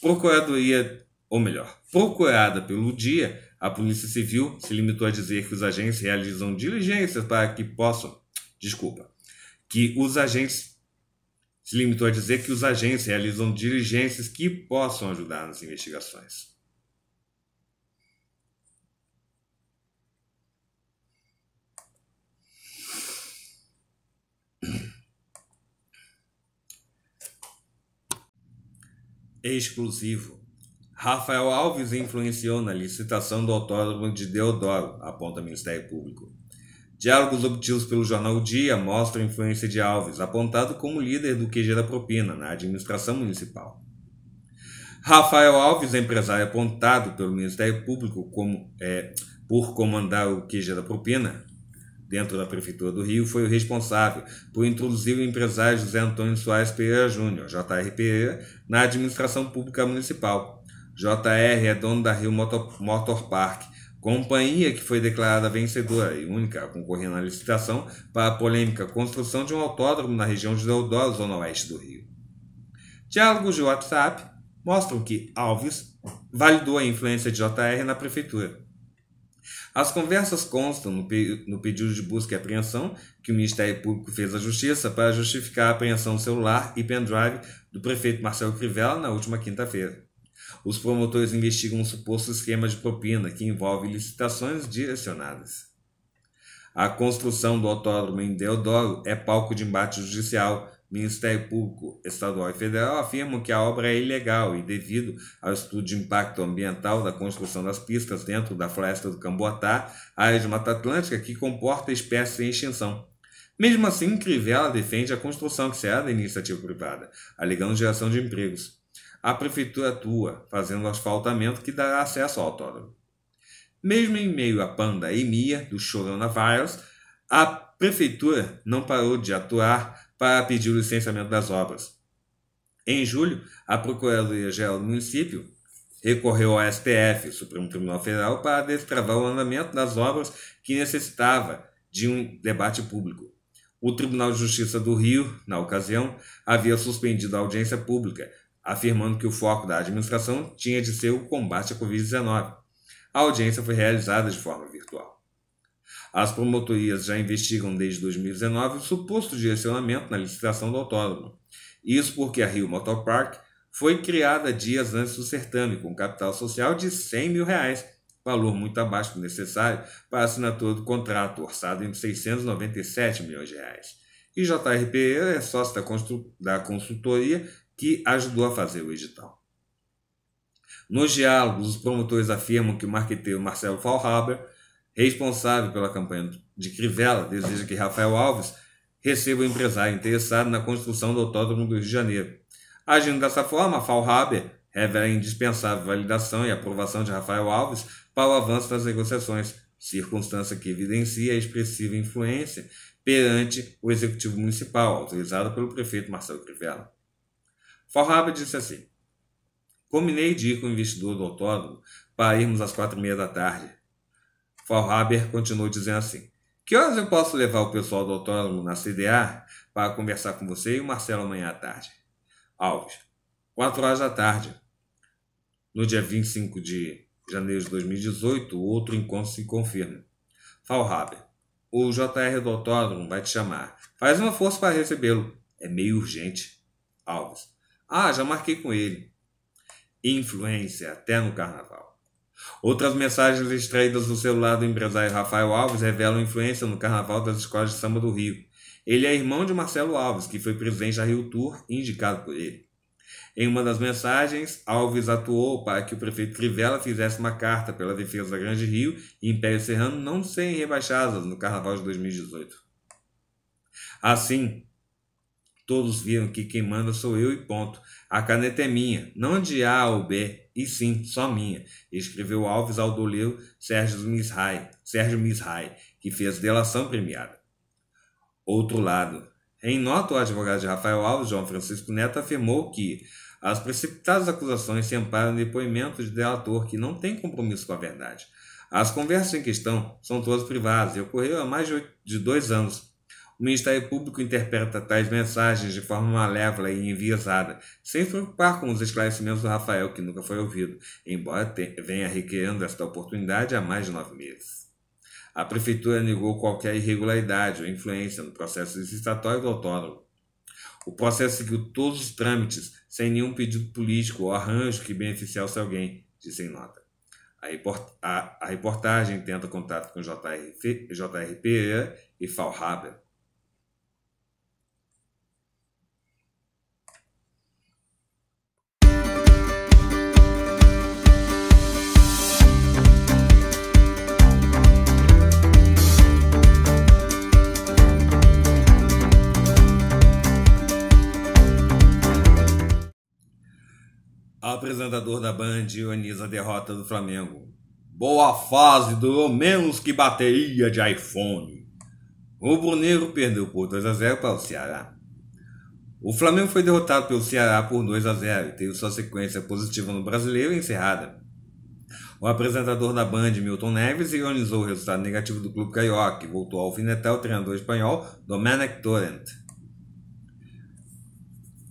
Procuradoria, ou melhor, procurada pelo dia, a Polícia Civil se limitou a dizer que os agentes realizam diligências para que possam, desculpa, que os agentes se limitou a dizer que os agentes realizam diligências que possam ajudar nas investigações. exclusivo. Rafael Alves influenciou na licitação do autódromo de Deodoro, aponta o Ministério Público. Diálogos obtidos pelo jornal o Dia mostram a influência de Alves, apontado como líder do QG da propina na administração municipal. Rafael Alves, empresário apontado pelo Ministério Público como, é, por comandar o QG da propina, dentro da Prefeitura do Rio, foi o responsável por introduzir o empresário José Antônio Soares Pereira Júnior, JR na administração pública municipal. JR é dono da Rio Motor, Motor Park, companhia que foi declarada vencedora e única a concorrer na licitação para a polêmica construção de um autódromo na região de Deodoro, zona oeste do Rio. Diálogos de WhatsApp mostram que Alves validou a influência de JR na prefeitura. As conversas constam no, pe no pedido de busca e apreensão que o Ministério Público fez à Justiça para justificar a apreensão do celular e pendrive do prefeito Marcelo Crivella na última quinta-feira. Os promotores investigam um suposto esquema de propina que envolve licitações direcionadas. A construção do autódromo em Deodoro é palco de embate judicial Ministério Público Estadual e Federal afirmam que a obra é ilegal e, devido ao estudo de impacto ambiental da construção das pistas dentro da floresta do Camboatá, área de Mata Atlântica que comporta espécies em extinção. Mesmo assim, Crivella defende a construção, que será da iniciativa privada, alegando geração de empregos. A prefeitura atua, fazendo o asfaltamento que dará acesso ao autódromo. Mesmo em meio à pandemia do coronavirus, a prefeitura não parou de atuar para pedir o licenciamento das obras. Em julho, a Procuradoria-Geral do Município recorreu ao STF, Supremo Tribunal Federal, para destravar o andamento das obras que necessitava de um debate público. O Tribunal de Justiça do Rio, na ocasião, havia suspendido a audiência pública, afirmando que o foco da administração tinha de ser o combate à Covid-19. A audiência foi realizada de forma virtual. As promotorias já investigam desde 2019 o suposto direcionamento na licitação do autódromo. Isso porque a Rio Motor Park foi criada dias antes do certame, com capital social de 100 mil reais, valor muito abaixo do necessário para a assinatura do contrato, orçado em 697 milhões de reais. E JRP é sócio da consultoria que ajudou a fazer o edital. Nos diálogos, os promotores afirmam que o marqueteiro Marcelo Falhaber responsável pela campanha de Crivella, deseja que Rafael Alves receba o empresário interessado na construção do Autódromo do Rio de Janeiro. Agindo dessa forma, Fallhaber revela a indispensável validação e aprovação de Rafael Alves para o avanço das negociações, circunstância que evidencia a expressiva influência perante o Executivo Municipal, autorizada pelo prefeito Marcelo Crivella. Farraba disse assim: Combinei de ir com o investidor do autódromo para irmos às quatro e meia da tarde. Falhaber continuou dizendo assim: Que horas eu posso levar o pessoal do autódromo na CDA para conversar com você e o Marcelo amanhã à tarde? Alves: 4 horas da tarde. No dia 25 de janeiro de 2018, outro encontro se confirma. Falhaber: O JR do autódromo vai te chamar. Faz uma força para recebê-lo. É meio urgente. Alves: Ah, já marquei com ele. Influência até no carnaval. Outras mensagens extraídas do celular do empresário Rafael Alves revelam influência no Carnaval das Escolas de Samba do Rio. Ele é irmão de Marcelo Alves, que foi presidente da Rio Tour, indicado por ele. Em uma das mensagens, Alves atuou para que o prefeito Crivella fizesse uma carta pela defesa da Grande Rio e Império Serrano não serem rebaixadas no Carnaval de 2018. Assim, todos viram que quem manda sou eu e ponto. A caneta é minha, não de A ou B, e sim, só minha, escreveu Alves ao doleiro Sérgio Misrai, Sérgio Mizrahi, que fez delação premiada. Outro lado. Em nota, o advogado de Rafael Alves, João Francisco Neto, afirmou que as precipitadas acusações se amparam de depoimentos de delator que não tem compromisso com a verdade. As conversas em questão são todas privadas e ocorreram há mais de dois anos, o Ministério Público interpreta tais mensagens de forma malévola e enviesada, sem se preocupar com os esclarecimentos do Rafael, que nunca foi ouvido, embora venha requerendo esta oportunidade há mais de nove meses. A Prefeitura negou qualquer irregularidade ou influência no processo licitatório do autônomo. O processo seguiu todos os trâmites, sem nenhum pedido político ou arranjo que beneficiasse alguém, disse em nota. A, reportagem tenta contato com JR, JR Pereira e Falhaber apresentador da Band ioniza a derrota do Flamengo. Boa fase durou menos que bateria de iPhone. O Brunegro perdeu por 2 a 0 para o Ceará. O Flamengo foi derrotado pelo Ceará por 2 a 0 e teve sua sequência positiva no Brasileiro encerrada. O apresentador da Band, Milton Neves, ironizou o resultado negativo do clube carioca e voltou ao alfinetar o treinador espanhol Domenech Torrent.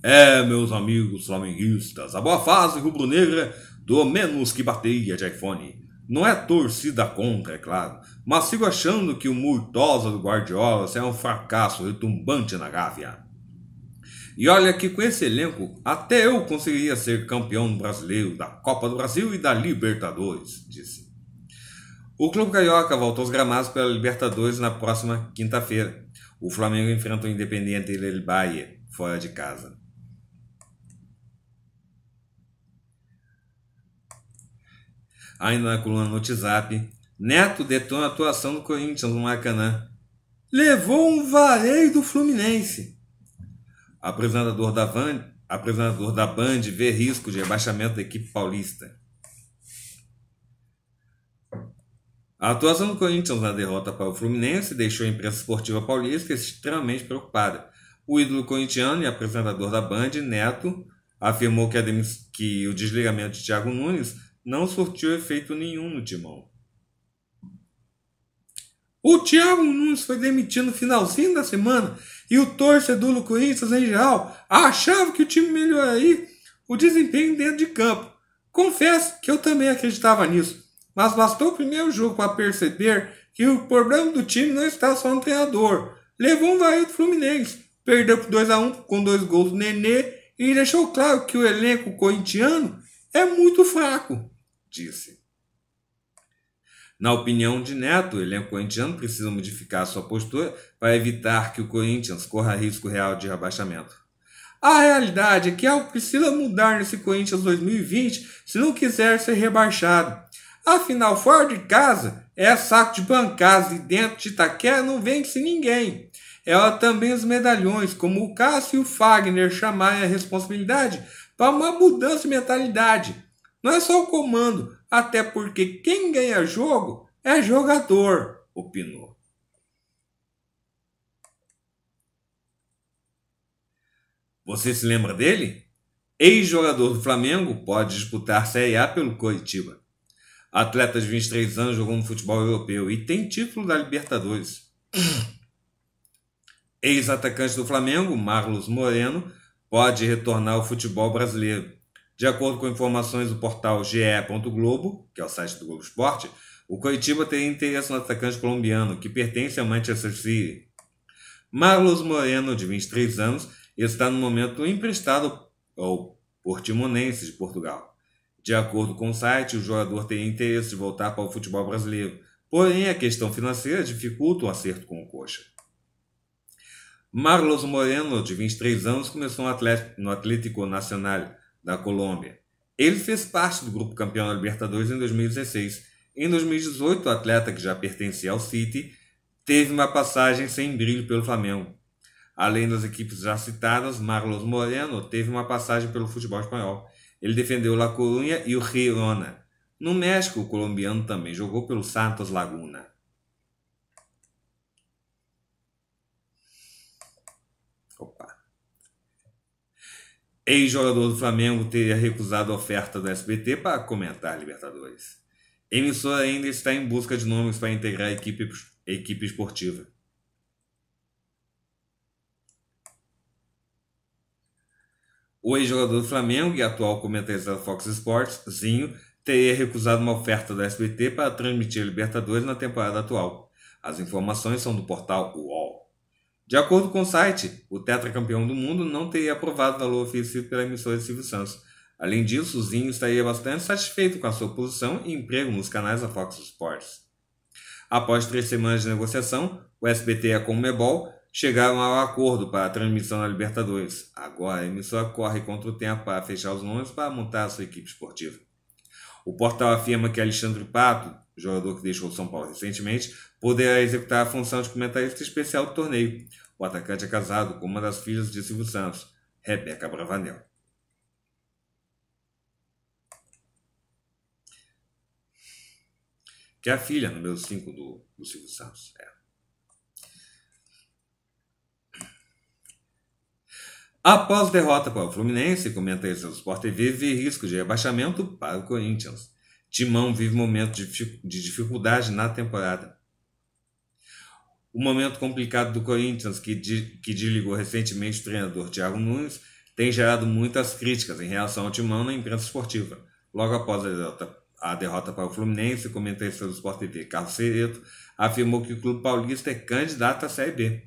É, meus amigos flamenguistas, a boa fase rubro-negra do menos que bateia de iPhone. Não é torcida contra, é claro, mas sigo achando que o Murtosa do Guardiola será é um fracasso retumbante na Gávea. E olha que com esse elenco, até eu conseguiria ser campeão brasileiro da Copa do Brasil e da Libertadores, disse. O Clube Carioca voltou aos gramados pela Libertadores na próxima quinta-feira. O Flamengo enfrenta o Independiente Del Valle, fora de casa. Ainda na coluna no WhatsApp, Neto detona a atuação do Corinthians no Maracanã. Levou um vareio do Fluminense. Apresentador da, Van, apresentador da Band vê risco de rebaixamento da equipe paulista. A atuação do Corinthians na derrota para o Fluminense deixou a imprensa esportiva paulista extremamente preocupada. O ídolo corintiano e apresentador da Band, Neto, afirmou que, que o desligamento de Thiago Nunes não surtiu efeito nenhum no timão. O Thiago Nunes foi demitido no finalzinho da semana e o torcedor do Corinthians em geral achava que o time melhoraria o desempenho dentro de campo. Confesso que eu também acreditava nisso, mas bastou o primeiro jogo para perceber que o problema do time não está só no treinador. Levou um vaio do Fluminense, perdeu por 2 a 1 com dois gols do Nenê e deixou claro que o elenco corintiano é muito fraco disse. Na opinião de Neto, o elenco corintiano precisa modificar sua postura para evitar que o Corinthians corra risco real de rebaixamento. A realidade é que algo precisa mudar nesse Corinthians 2020 se não quiser ser rebaixado. Afinal, fora de casa é saco de bancadas e dentro de Itaquera não vence ninguém. Ela é também os medalhões, como o Cássio e o Fagner, chamarem a responsabilidade para uma mudança de mentalidade não é só o comando, até porque quem ganha jogo é jogador, opinou. Você se lembra dele? Ex-jogador do Flamengo pode disputar Série A pelo Coritiba. Atleta de 23 anos jogou no futebol europeu e tem título da Libertadores. Ex-atacante do Flamengo, Marlos Moreno, pode retornar ao futebol brasileiro. De acordo com informações do portal GE.globo, que é o site do Globo Esporte, o Curitiba tem interesse no atacante colombiano, que pertence ao Manchester City. Marlos Moreno, de 23 anos, está no momento emprestado ao Portimonense de Portugal. De acordo com o site, o jogador tem interesse de voltar para o futebol brasileiro, porém a questão financeira dificulta o acerto com o Coxa. Marlos Moreno, de 23 anos, começou no Atlético Nacional da Colômbia. Ele fez parte do grupo campeão da Libertadores em 2016. Em 2018, o atleta que já pertencia ao City teve uma passagem sem brilho pelo Flamengo. Além das equipes já citadas, Marlos Moreno teve uma passagem pelo futebol espanhol. Ele defendeu La Coruña e o Girona. No México, o colombiano também jogou pelo Santos Laguna. ex-jogador do Flamengo teria recusado a oferta do SBT para comentar Libertadores. Emissora ainda está em busca de nomes para integrar a equipe, a equipe esportiva. O ex-jogador do Flamengo e atual comentarista da Fox Sports, Zinho, teria recusado uma oferta da SBT para transmitir Libertadores na temporada atual. As informações são do portal UOL. De acordo com o site, o tetracampeão do mundo não teria aprovado o valor oferecido pela emissora de Silvio Santos. Além disso, o Zinho estaria bastante satisfeito com a sua posição e emprego nos canais da Fox Sports. Após três semanas de negociação, o SBT e a Comebol chegaram ao acordo para a transmissão da Libertadores. Agora, a emissora corre contra o tempo para fechar os nomes para montar a sua equipe esportiva. O portal afirma que Alexandre Pato, jogador que deixou o São Paulo recentemente, poderá executar a função de comentarista especial do torneio. O atacante é casado com uma das filhas de Silvio Santos, Rebeca Bravanel. Que é a filha número 5 do, do Silvio Santos. É. Após derrota para o Fluminense, comentarista do Sport TV vê risco de rebaixamento para o Corinthians. Timão vive momento de dificuldade na temporada. O momento complicado do Corinthians, que, de, que desligou recentemente o treinador Thiago Nunes, tem gerado muitas críticas em relação ao Timão na imprensa esportiva. Logo após a derrota, a derrota para o Fluminense, o comentarista do Sport TV Carlos Cereto afirmou que o clube paulista é candidato à Série B.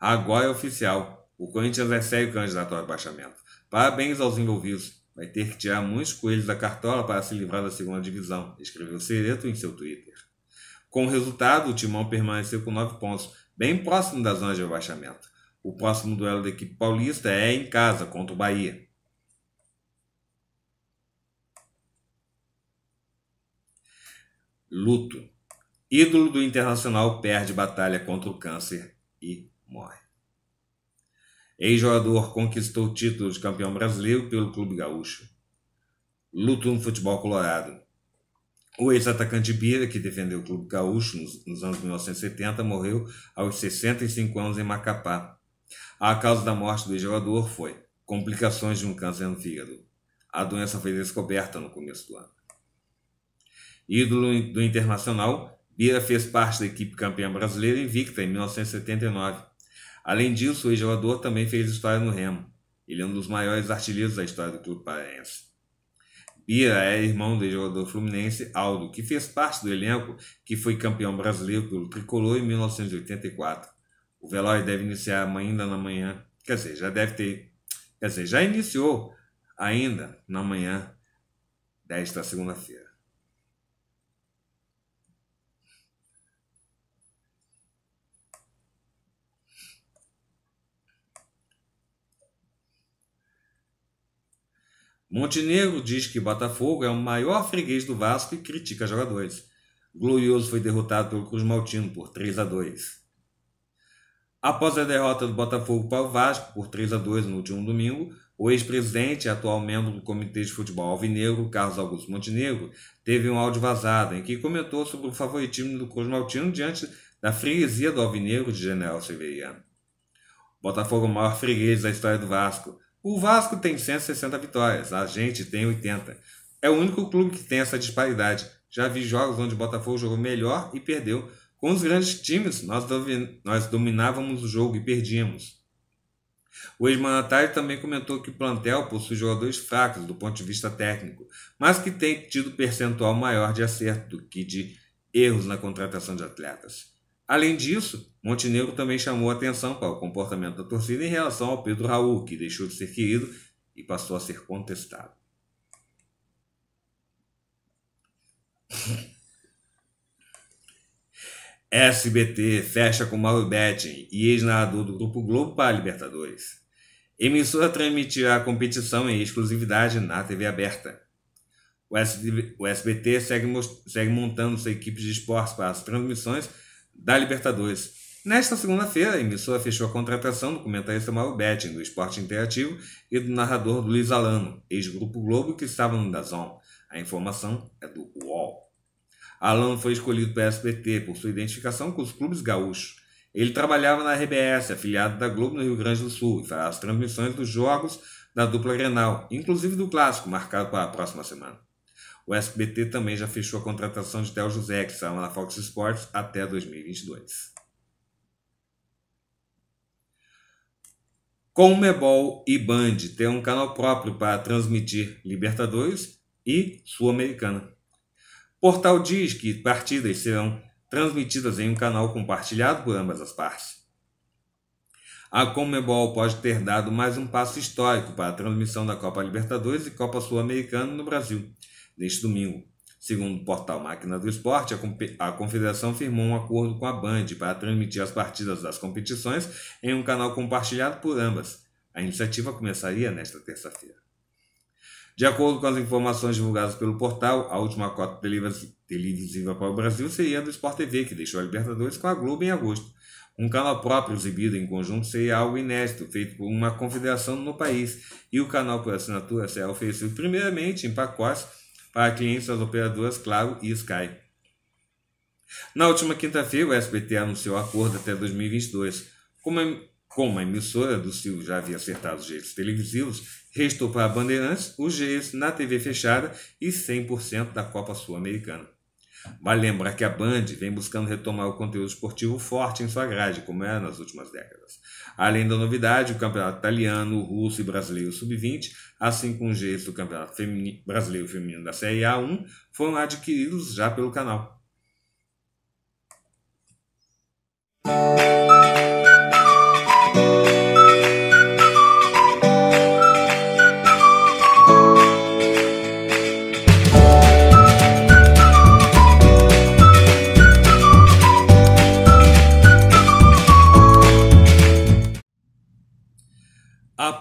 Agora é oficial, o Corinthians recebe o candidato ao abaixamento. Parabéns aos envolvidos. Vai ter que tirar muitos coelhos da cartola para se livrar da segunda divisão, escreveu Cereto em seu Twitter. Com o resultado, o Timão permaneceu com nove pontos, bem próximo da zona de abaixamento. O próximo duelo da equipe paulista é em casa, contra o Bahia. Luto. Ídolo do Internacional perde batalha contra o câncer e morre. Ex-jogador conquistou o título de campeão brasileiro pelo Clube Gaúcho. Luto no futebol colorado. O ex-atacante Bira, que defendeu o Clube Gaúcho nos, nos anos 1970, morreu aos 65 anos em Macapá. A causa da morte do ex-jogador foi complicações de um câncer no fígado. A doença foi descoberta no começo do ano. Ídolo do Internacional, Bira fez parte da equipe campeã brasileira invicta em 1979 Além disso, o ex-jogador também fez história no Remo. Ele é um dos maiores artilheiros da história do clube paraense. Bira é irmão do jogador fluminense Aldo, que fez parte do elenco que foi campeão brasileiro pelo Tricolor em 1984. O velório deve iniciar ainda na manhã, quer dizer, já deve ter, quer dizer, já iniciou ainda na manhã desta segunda-feira. Montenegro diz que Botafogo é o maior freguês do Vasco e critica jogadores. Glorioso foi derrotado pelo Cruz Maltino por 3 a 2. Após a derrota do Botafogo para o Vasco por 3 a 2 no último domingo, o ex-presidente e atual membro do Comitê de Futebol Alvinegro, Carlos Augusto Montenegro, teve um áudio vazado em que comentou sobre o favoritismo do Cruz Maltino diante da freguesia do Alvinegro de General Severiano. Botafogo é o maior freguês da história do Vasco. O Vasco tem 160 vitórias, a gente tem 80. É o único clube que tem essa disparidade. Já vi jogos onde o Botafogo jogou melhor e perdeu. Com os grandes times, nós, nós dominávamos o jogo e perdíamos. O ex-mandatário também comentou que o plantel possui jogadores fracos do ponto de vista técnico, mas que tem tido percentual maior de acerto do que de erros na contratação de atletas. Além disso, Montenegro também chamou atenção para o comportamento da torcida em relação ao Pedro Raul, que deixou de ser querido e passou a ser contestado. SBT fecha com Mauro Betting e ex-narrador do Grupo Globo para a Libertadores. Emissora transmitirá a competição em exclusividade na TV aberta. O, SBT segue, segue montando sua equipe de esportes para as transmissões da Libertadores. Nesta segunda-feira, a emissora fechou a contratação do comentarista Mauro Betting, do Esporte Interativo, e do narrador Luiz Alano, ex-Grupo Globo, que estava no Dazon. A informação é do UOL. Alano foi escolhido pelo SBT por sua identificação com os clubes gaúchos. Ele trabalhava na RBS, afiliado da Globo no Rio Grande do Sul, e fará as transmissões dos jogos da dupla Grenal, inclusive do clássico, marcado para a próxima semana. O SBT também já fechou a contratação de Théo José, que estava na Fox Sports, até 2022. Com Mebol e Band têm um canal próprio para transmitir Libertadores e Sul-Americana. Portal diz que partidas serão transmitidas em um canal compartilhado por ambas as partes. A Comebol pode ter dado mais um passo histórico para a transmissão da Copa Libertadores e Copa Sul-Americana no Brasil deste domingo. Segundo o portal Máquina do Esporte, a confederação firmou um acordo com a Band para transmitir as partidas das competições em um canal compartilhado por ambas. A iniciativa começaria nesta terça-feira. De acordo com as informações divulgadas pelo portal, a última cota televisiva para o Brasil seria a do Sport TV, que deixou a Libertadores com a Globo em agosto. Um canal próprio exibido em conjunto seria algo inédito, feito por uma confederação no país, e o canal por assinatura será oferecido primeiramente em pacotes para clientes das operadoras Claro e Sky. Na última quinta-feira, o SBT anunciou acordo até 2022. Como a emissora do Silvio já havia acertado os direitos televisivos, restou para a Bandeirantes os direitos na TV fechada e 100% da Copa Sul-Americana. Vale lembrar que a Band vem buscando retomar o conteúdo esportivo forte em sua grade, como era nas últimas décadas. Além da novidade, o Campeonato Italiano, Russo e Brasileiro Sub-20, assim como o gesto do Campeonato Femini Brasileiro Feminino da Série A1, foram adquiridos já pelo canal.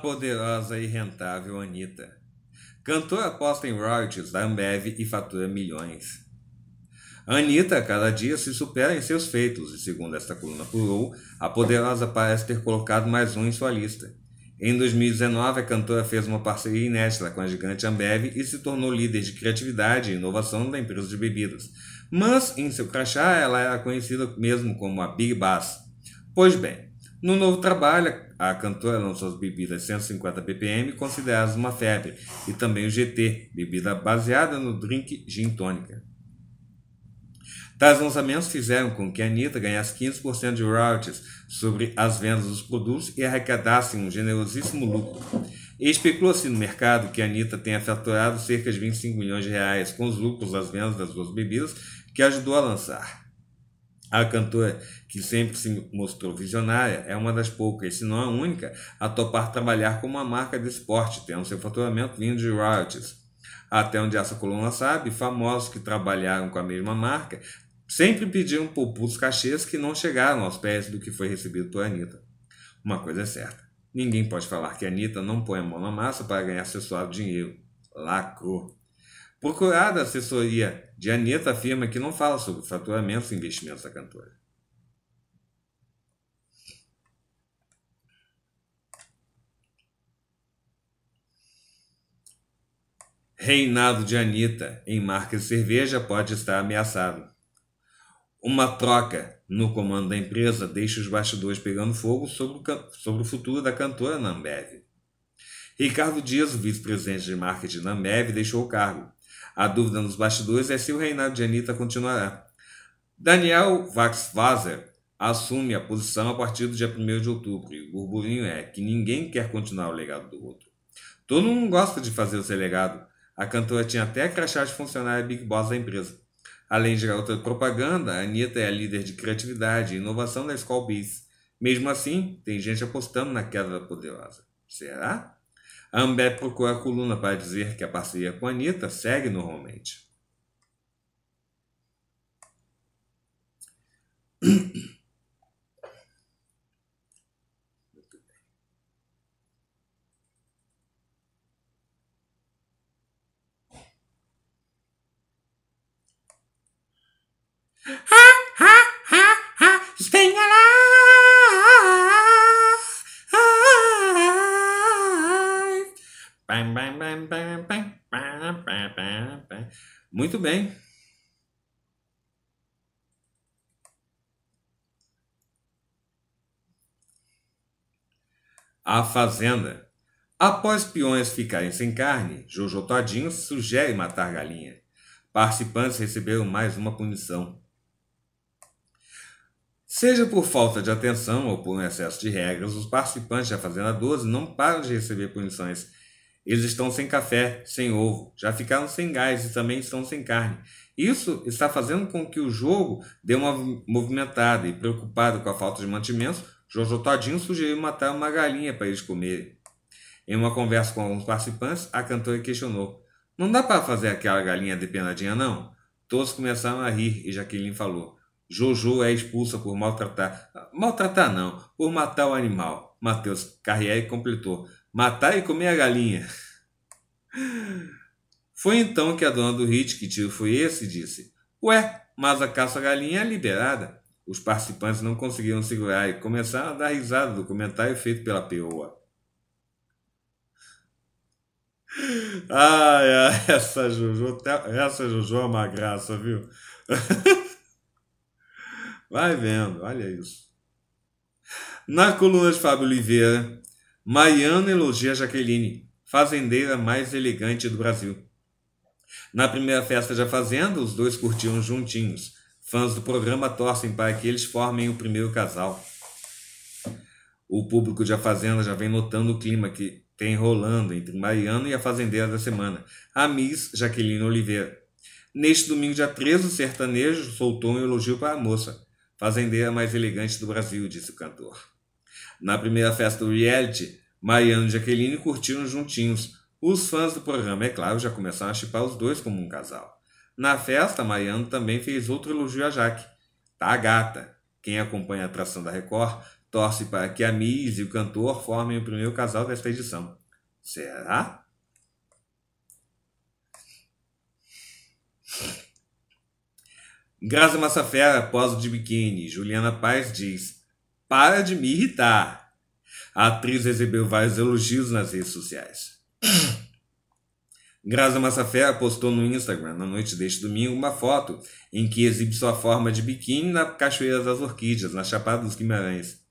poderosa e rentável Anitta. Cantora aposta em royalties da Ambev e fatura milhões. Anitta, cada dia, se supera em seus feitos, e segundo esta coluna apurou, a poderosa parece ter colocado mais um em sua lista. Em 2019, a cantora fez uma parceria inédita com a gigante Ambev e se tornou líder de criatividade e inovação da empresa de bebidas. Mas, em seu crachá, ela era conhecida mesmo como a Big Bass. Pois bem, no novo trabalho, a cantora lançou as bebidas 150 ppm, consideradas uma febre, e também o GT, bebida baseada no drink gin tônica. Tais lançamentos fizeram com que a Anitta ganhasse 15% de royalties sobre as vendas dos produtos e arrecadasse um generosíssimo lucro. Especula-se no mercado que a Anitta tenha faturado cerca de 25 milhões de reais com os lucros das vendas das duas bebidas que ajudou a lançar. A cantora, que sempre se mostrou visionária, é uma das poucas, se não a única, a topar trabalhar com uma marca de esporte, tendo seu faturamento vindo de royalties. Até onde essa coluna sabe, famosos que trabalharam com a mesma marca sempre pediam pouputos cachês que não chegaram aos pés do que foi recebido por Anitta. Uma coisa é certa, ninguém pode falar que Anitta não põe a mão na massa para ganhar seu suado dinheiro. Lacro! Procurada a assessoria de Anitta afirma que não fala sobre faturamentos e investimentos da cantora. Reinado de Anitta em marca de cerveja pode estar ameaçado. Uma troca no comando da empresa deixa os bastidores pegando fogo sobre o, sobre o futuro da cantora Nambev. Ricardo Dias, vice-presidente de marketing da Ambev, deixou o cargo. A dúvida nos bastidores é se o reinado de Anitta continuará. Daniel Vaxvaser assume a posição a partir do dia 1 de outubro, e o burburinho é que ninguém quer continuar o legado do outro. Todo mundo gosta de fazer o seu legado. A cantora tinha até crachá de funcionária Big Boss da empresa. Além de garota de propaganda, Anitta é a líder de criatividade e inovação da School Biz. Mesmo assim, tem gente apostando na queda da poderosa. Será? A Ambev a coluna para dizer que a parceria com a Anitta segue normalmente. Ha, ha, ha, ha, stay alive! Muito bem. A Fazenda. Após peões ficarem sem carne, Jojo Todinho sugere matar galinha. Participantes receberam mais uma punição. Seja por falta de atenção ou por um excesso de regras, os participantes da Fazenda 12 não param de receber punições eles estão sem café, sem ovo, já ficaram sem gás e também estão sem carne. Isso está fazendo com que o jogo dê uma movimentada e preocupado com a falta de mantimentos, Jojo Todinho sugeriu matar uma galinha para eles comerem. Em uma conversa com alguns participantes, a cantora questionou: Não dá para fazer aquela galinha depenadinha, não? Todos começaram a rir e Jaqueline falou: Jojo é expulsa por maltratar. Maltratar não, por matar o animal. Matheus Carriere completou: Matar e comer a galinha. Foi então que a dona do hit, que tiro foi esse, disse: Ué, mas a caça-galinha é liberada. Os participantes não conseguiram segurar e começaram a dar risada do comentário feito pela peoa. Ai, ai, essa Jojo, essa Jojo é uma graça, viu? Vai vendo, olha isso. Na coluna de Fábio Oliveira, Mariana elogia Jaqueline, fazendeira mais elegante do Brasil. Na primeira festa da fazenda, os dois curtiam juntinhos. Fãs do programa torcem para que eles formem o primeiro casal. O público da fazenda já vem notando o clima que tem rolando entre Mariana e a fazendeira da semana, a Miss Jaqueline Oliveira. Neste domingo, dia 13, o sertanejo soltou um elogio para a moça, fazendeira mais elegante do Brasil, disse o cantor. Na primeira festa do reality, Mariano e Jaqueline curtiram juntinhos. Os fãs do programa, é claro, já começaram a chipar os dois como um casal. Na festa, Mariano também fez outro elogio a Jaque. Tá gata. Quem acompanha a atração da Record torce para que a Miss e o cantor formem o primeiro casal desta edição. Será? Graça Massafera, pós de biquíni. Juliana Paz diz: para de me irritar. A atriz recebeu vários elogios nas redes sociais. Graça Massafera postou no Instagram, na noite deste domingo, uma foto em que exibe sua forma de biquíni na Cachoeira das Orquídeas, na Chapada dos Guimarães.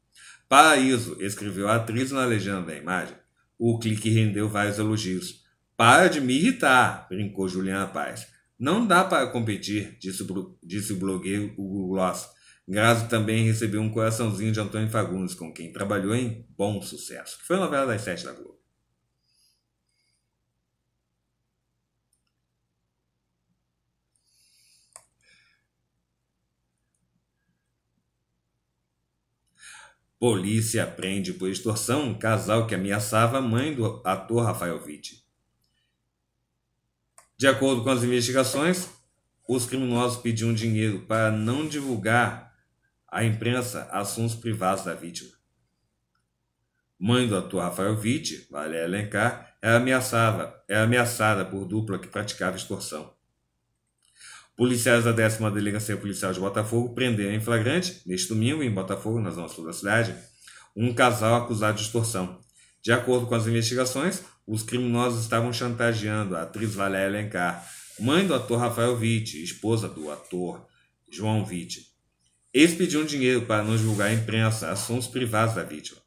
Paraíso, escreveu a atriz na legenda da imagem. O clique rendeu vários elogios. Para de me irritar, brincou Juliana Paz. Não dá para competir, disse o, blogueiro Hugo Gloss. Graso também recebeu um coraçãozinho de Antônio Fagundes, com quem trabalhou em Bom Sucesso, que foi a novela das sete da Globo. Polícia prende por extorsão um casal que ameaçava a mãe do ator Rafael Vitti. De acordo com as investigações, os criminosos pediam dinheiro para não divulgar à imprensa assuntos privados da vítima. Mãe do ator Rafael Witt, vale elencar, era, é ameaçada é ameaçada por dupla que praticava extorsão. Policiais da décima Delegacia Policial de Botafogo prenderam em flagrante, neste domingo, em Botafogo, na zona sul da cidade, um casal acusado de extorsão. De acordo com as investigações, os criminosos estavam chantageando a atriz Valéria Alencar, mãe do ator Rafael Vitti, esposa do ator João Vitti, eles pediam dinheiro para não julgar a imprensa assuntos privados da vítima.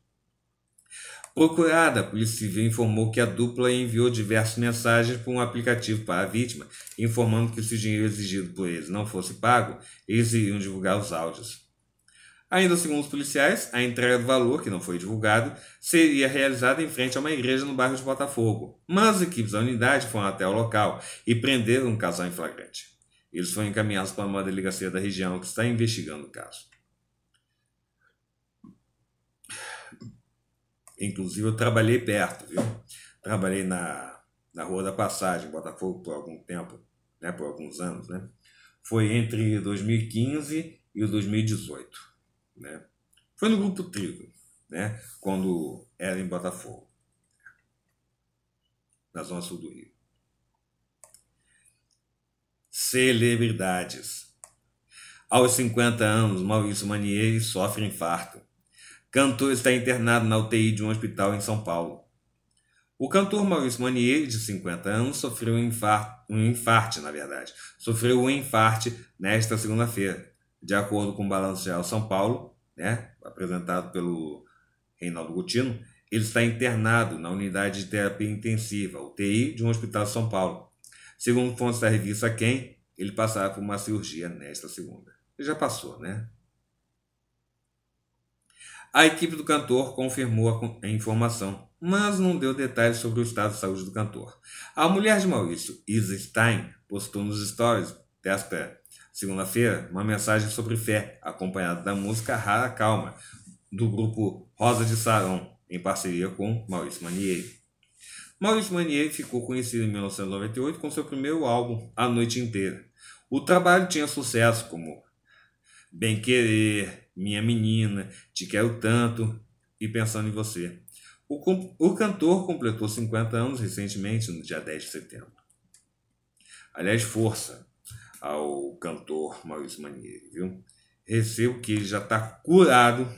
Procurada, a Polícia Civil informou que a dupla enviou diversas mensagens por um aplicativo para a vítima, informando que se o dinheiro exigido por eles não fosse pago, eles iriam divulgar os áudios. Ainda segundo os policiais, a entrega do valor, que não foi divulgado, seria realizada em frente a uma igreja no bairro de Botafogo, mas as equipes da unidade foram até o local e prenderam um casal em flagrante. Eles foram encaminhados para uma delegacia da região que está investigando o caso. Inclusive, eu trabalhei perto, viu? Trabalhei na, na Rua da Passagem, Botafogo, por algum tempo, né? por alguns anos, né? Foi entre 2015 e 2018, né? Foi no Grupo Trigo, né? Quando era em Botafogo, na zona sul do Rio. Celebridades. Aos 50 anos, Maurício Manieri sofre infarto. Cantor está internado na UTI de um hospital em São Paulo. O cantor Maurício Manieri, de 50 anos, sofreu um infarto, um infarte, na verdade, sofreu um infarte nesta segunda-feira, de acordo com o Balanço Geral São Paulo, né, apresentado pelo Reinaldo Gutino, ele está internado na unidade de terapia intensiva, UTI, de um hospital de São Paulo. Segundo fontes da revista Quem, ele passará por uma cirurgia nesta segunda. Ele já passou, né? A equipe do cantor confirmou a informação, mas não deu detalhes sobre o estado de saúde do cantor. A mulher de Maurício, Isa Stein, postou nos stories desta segunda-feira uma mensagem sobre fé, acompanhada da música Rara Calma, do grupo Rosa de Sarão, em parceria com Maurício Manieri. Maurício Manier ficou conhecido em 1998 com seu primeiro álbum, A Noite Inteira. O trabalho tinha sucesso como Bem Querer, Minha Menina, Te Quero Tanto e Pensando em Você. O, o cantor completou 50 anos recentemente, no dia 10 de setembro. Aliás, força ao cantor Maurício Manier, viu? Recebo que ele já está curado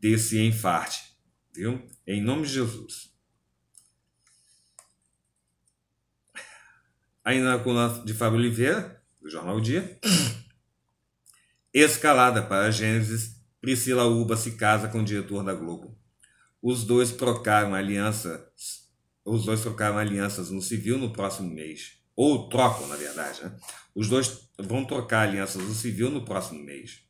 desse enfarte, viu? Em nome de Jesus. ainda na coluna de Fábio Oliveira, do Jornal o Dia. Escalada para a Gênesis, Priscila Uba se casa com o diretor da Globo. Os dois trocaram alianças. Os dois trocaram alianças no civil no próximo mês. Ou trocam, na verdade. Né? Os dois vão trocar alianças no civil no próximo mês.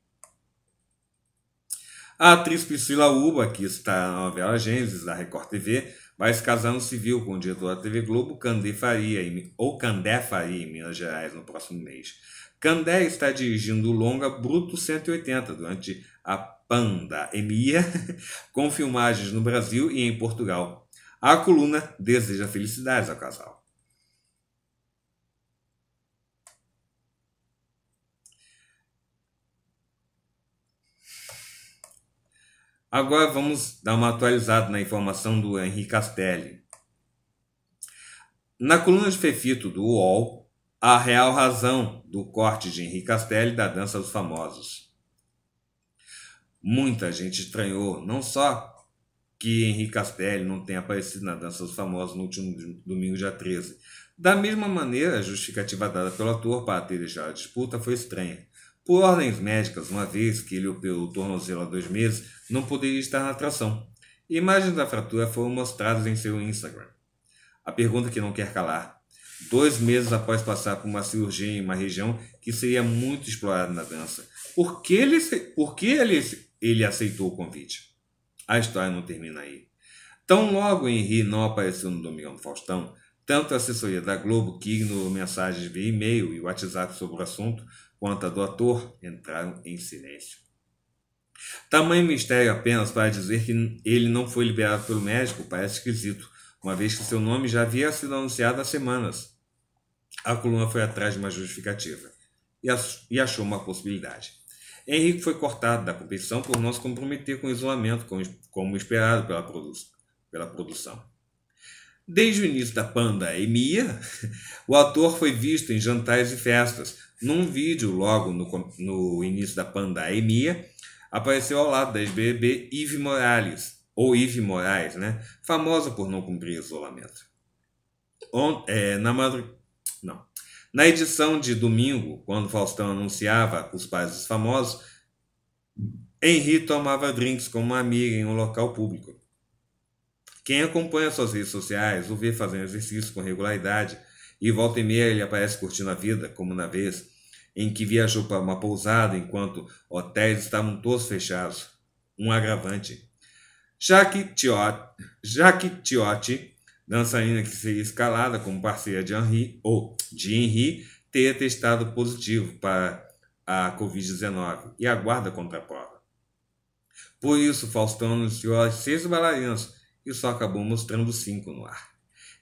A atriz Priscila Uba, que está na novela Gênesis, da Record TV, mas casando civil com o diretor da TV Globo, Candé Faria, ou Candé Faria, em Minas Gerais, no próximo mês. Candé está dirigindo o longa Bruto 180 durante a pandemia, com filmagens no Brasil e em Portugal. A coluna deseja felicidades ao casal. Agora vamos dar uma atualizada na informação do Henri Castelli. Na coluna de Fefito do UOL, a real razão do corte de Henri Castelli da Dança dos Famosos. Muita gente estranhou, não só que Henri Castelli não tenha aparecido na Dança dos Famosos no último domingo, dia 13. Da mesma maneira, a justificativa dada pelo ator para ter deixado a disputa foi estranha. Por ordens médicas, uma vez que ele operou o tornozelo há dois meses, não poderia estar na tração. Imagens da fratura foram mostradas em seu Instagram. A pergunta que não quer calar. Dois meses após passar por uma cirurgia em uma região que seria muito explorada na dança, por que ele, por que ele, ele aceitou o convite? A história não termina aí. Tão logo Henri não apareceu no Domingão do Faustão, tanto a assessoria da Globo, que ignorou mensagens via e-mail e WhatsApp sobre o assunto, quanto a do ator, entraram em silêncio. Tamanho mistério apenas para dizer que ele não foi liberado pelo médico parece esquisito, uma vez que seu nome já havia sido anunciado há semanas. A coluna foi atrás de uma justificativa e achou uma possibilidade. Henrique foi cortado da competição por não se comprometer com o isolamento, como esperado pela, produ pela produção. Desde o início da Panda Emia, o ator foi visto em jantares e festas, num vídeo logo no, no início da pandemia, apareceu ao lado da ex-BBB Ive Morales, ou Ive Moraes, né? famosa por não cumprir isolamento. On, é, na Não. Na edição de domingo, quando Faustão anunciava os pais famosos, Henri tomava drinks com uma amiga em um local público. Quem acompanha suas redes sociais o vê fazendo exercício com regularidade e volta e meia ele aparece curtindo a vida, como na vez em que viajou para uma pousada enquanto hotéis estavam todos fechados. Um agravante. Jacques Tiotti, dançarina que seria escalada como parceira de Henri, ou de Henri, ter testado positivo para a Covid-19 e aguarda contra a prova. Por isso, Faustão anunciou as seis bailarinas e só acabou mostrando cinco no ar.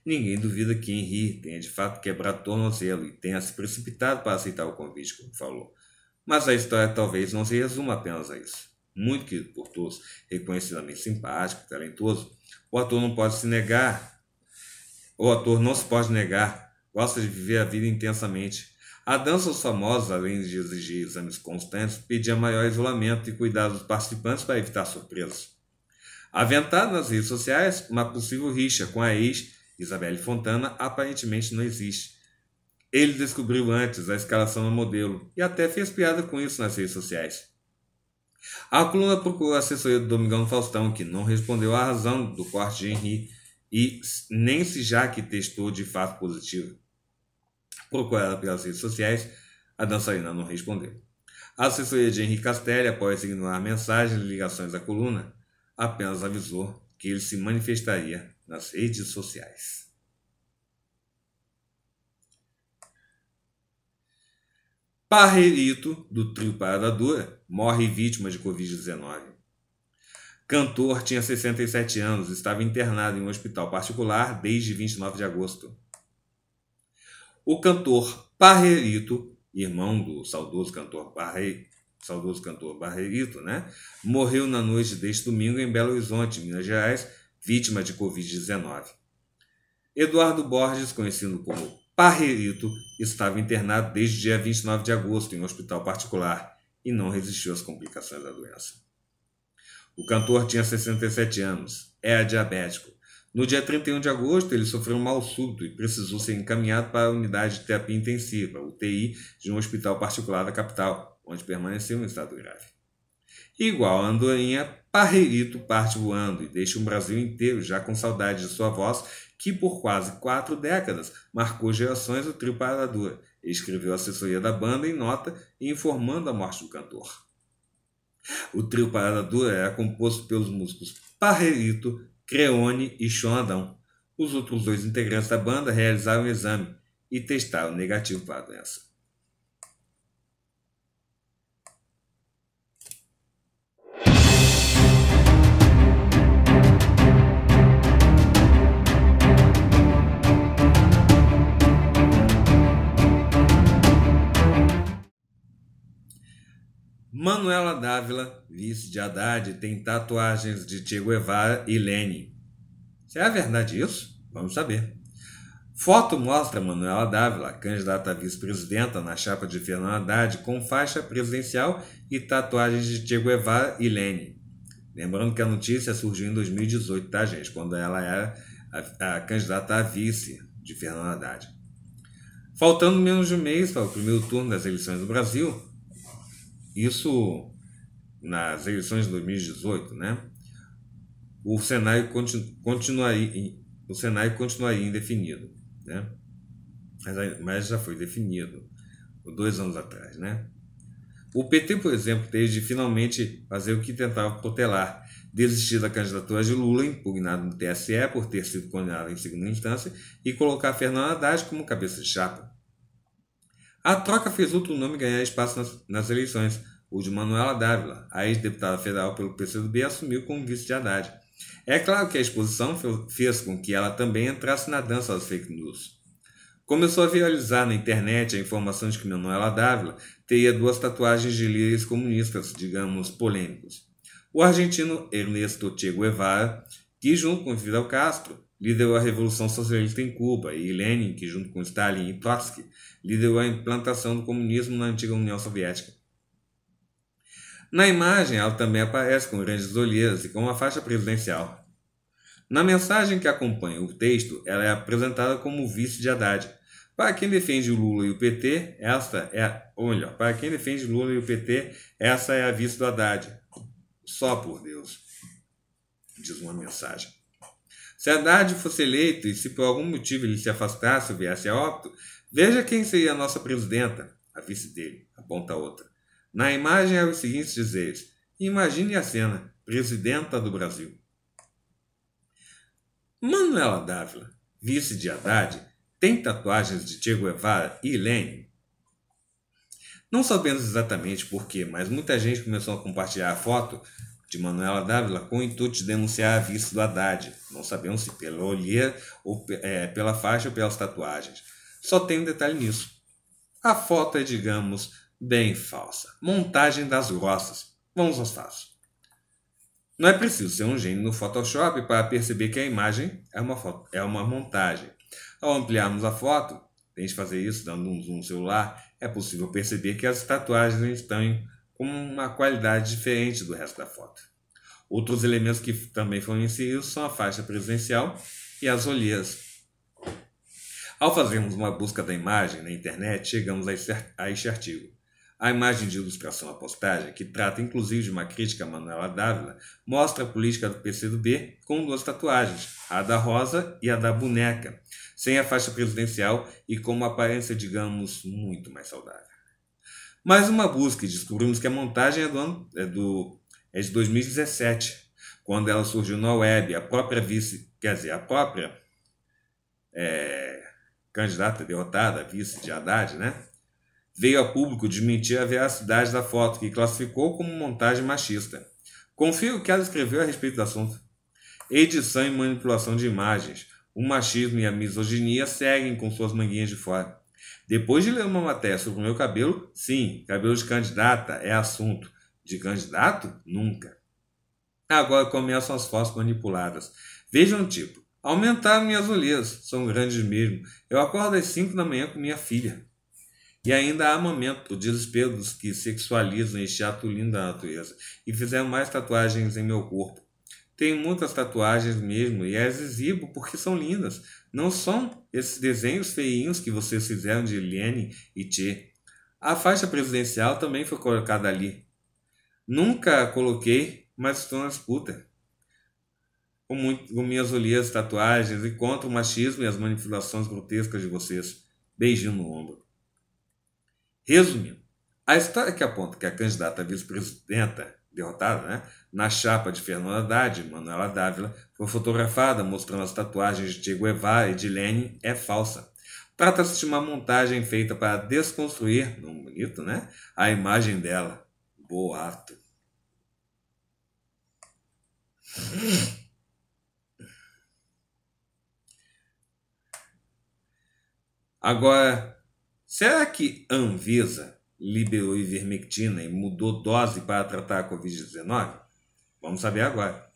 Ninguém duvida que Henri tenha de fato quebrado o tornozelo e tenha se precipitado para aceitar o convite, como falou. Mas a história talvez não se resuma apenas a isso. Muito querido por todos, reconhecidamente simpático e talentoso, o ator não pode se negar. O ator não se pode negar. Gosta de viver a vida intensamente. A dança dos famosos, além de exigir exames constantes, pedia maior isolamento e cuidado dos participantes para evitar surpresas. Aventado nas redes sociais, uma possível rixa com a ex Isabelle Fontana aparentemente não existe. Ele descobriu antes a escalação a modelo e até fez piada com isso nas redes sociais. A coluna procurou a assessoria do Domingão Faustão, que não respondeu à razão do corte de Henri e nem se já que testou de fato positivo. Procurada pelas redes sociais, a dançarina não respondeu. A assessoria de Henri Castelli, após ignorar mensagens e ligações da coluna, apenas avisou que ele se manifestaria nas redes sociais. Parreirito, do trio Parada Dura, morre vítima de Covid-19. Cantor tinha 67 anos, estava internado em um hospital particular desde 29 de agosto. O cantor Parreirito, irmão do saudoso cantor Parreirito, saudoso cantor Barreirito, né? Morreu na noite deste domingo em Belo Horizonte, Minas Gerais, vítima de Covid-19. Eduardo Borges, conhecido como Parrerito, estava internado desde dia 29 de agosto em um hospital particular e não resistiu às complicações da doença. O cantor tinha 67 anos, era é diabético. No dia 31 de agosto, ele sofreu um mal súbito e precisou ser encaminhado para a unidade de terapia intensiva, UTI, de um hospital particular da capital, onde permaneceu em estado grave. Igual a andorinha, Parreirito parte voando e deixa o Brasil inteiro já com saudade de sua voz, que por quase quatro décadas marcou gerações do trio Paradura, escreveu a assessoria da banda em nota informando a morte do cantor. O trio Parada era composto pelos músicos Parreirito, Creone e Chon Adão. Os outros dois integrantes da banda realizaram o exame e testaram negativo para a doença. Manuela Dávila, vice de Haddad, tem tatuagens de Che Guevara e Lenin. Será é verdade isso? Vamos saber. Foto mostra Manuela Dávila, candidata a vice-presidenta na chapa de Fernando Haddad, com faixa presidencial e tatuagens de Che Guevara e Lenin. Lembrando que a notícia surgiu em 2018, tá, gente? Quando ela era a, a candidata a vice de Fernando Haddad. Faltando menos de um mês para o primeiro turno das eleições do Brasil, isso nas eleições de 2018, né? O cenário continu, continuaria, o cenário aí indefinido, né? Mas, mas já foi definido dois anos atrás, né? O PT, por exemplo, teve de finalmente fazer o que tentava protelar, desistir da candidatura de Lula, impugnado no TSE por ter sido condenado em segunda instância, e colocar Fernando Haddad como cabeça de chapa. A troca fez outro nome ganhar espaço nas, nas eleições, o de Manuela Dávila. A ex-deputada federal pelo PCdoB assumiu como vice de Haddad. É claro que a exposição fez com que ela também entrasse na dança das fake news. Começou a viralizar na internet a informação de que Manuela Dávila teria duas tatuagens de líderes comunistas, digamos, polêmicos. O argentino Ernesto Che Guevara, que junto com Fidel Castro liderou a Revolução Socialista em Cuba, e Lenin, que junto com Stalin e Trotsky liderou a implantação do comunismo na antiga União Soviética. Na imagem, ela também aparece com grandes olheiras e com uma faixa presidencial. Na mensagem que acompanha o texto, ela é apresentada como vice de Haddad. Para quem defende Lula e o PT, essa é a, ou melhor, para quem defende Lula e o PT, essa é a vice do Haddad. Só por Deus, diz uma mensagem. Se Haddad fosse eleito e se por algum motivo ele se afastasse ou viesse a óbito, Veja quem seria a nossa presidenta, a vice dele, aponta outra. Na imagem há os seguintes dizeres. Imagine a cena, presidenta do Brasil. Manuela Dávila, vice de Haddad, tem tatuagens de Che Guevara e Lenin? Não sabemos exatamente porquê, mas muita gente começou a compartilhar a foto de Manuela Dávila com o intuito de denunciar a vice do Haddad. Não sabemos se pela olheira, ou é, pela faixa ou pelas tatuagens. Só tem um detalhe nisso. A foto é, digamos, bem falsa. Montagem das grossas. Vamos aos fatos. Não é preciso ser um gênio no Photoshop para perceber que a imagem é uma, foto, é uma montagem. Ao ampliarmos a foto, que fazer isso dando um zoom no celular, é possível perceber que as tatuagens estão com uma qualidade diferente do resto da foto. Outros elementos que também foram inseridos são a faixa presidencial e as olheiras ao fazermos uma busca da imagem na internet, chegamos a este artigo. A imagem de ilustração à postagem, que trata inclusive de uma crítica a Manuela Dávila, mostra a política do PCdoB com duas tatuagens, a da rosa e a da boneca, sem a faixa presidencial e com uma aparência, digamos, muito mais saudável. Mais uma busca e descobrimos que a montagem é do, ano, é, do é de 2017, quando ela surgiu na web, a própria vice, quer dizer, a própria é, candidata derrotada, vice de Haddad, né? Veio a público desmentir a veracidade da foto, que classificou como montagem machista. Confio o que ela escreveu a respeito do assunto. Edição e manipulação de imagens. O machismo e a misoginia seguem com suas manguinhas de fora. Depois de ler uma matéria sobre o meu cabelo, sim, cabelo de candidata é assunto. De candidato? Nunca. Agora começam as fotos manipuladas. Vejam o tipo. Aumentaram minhas olheiras, são grandes mesmo. Eu acordo às cinco da manhã com minha filha. E ainda há momento, o desespero dos que sexualizam este ato lindo da natureza e fizeram mais tatuagens em meu corpo. Tenho muitas tatuagens mesmo e as exibo porque são lindas. Não são esses desenhos feinhos que vocês fizeram de Lene e Tchê. A faixa presidencial também foi colocada ali. Nunca coloquei, mas estou na disputa com, muito, com minhas olheiras, tatuagens e contra o machismo e as manipulações grotescas de vocês. Beijinho no ombro. Resumindo, a história que aponta que a candidata vice-presidenta, derrotada, né, na chapa de Fernando Haddad Manuela Dávila, foi fotografada mostrando as tatuagens de Diego Evar e de é falsa. Trata-se de uma montagem feita para desconstruir, não bonito, né, a imagem dela. Boato. Agora, será que a Anvisa liberou ivermectina e mudou dose para tratar a Covid-19? Vamos saber agora.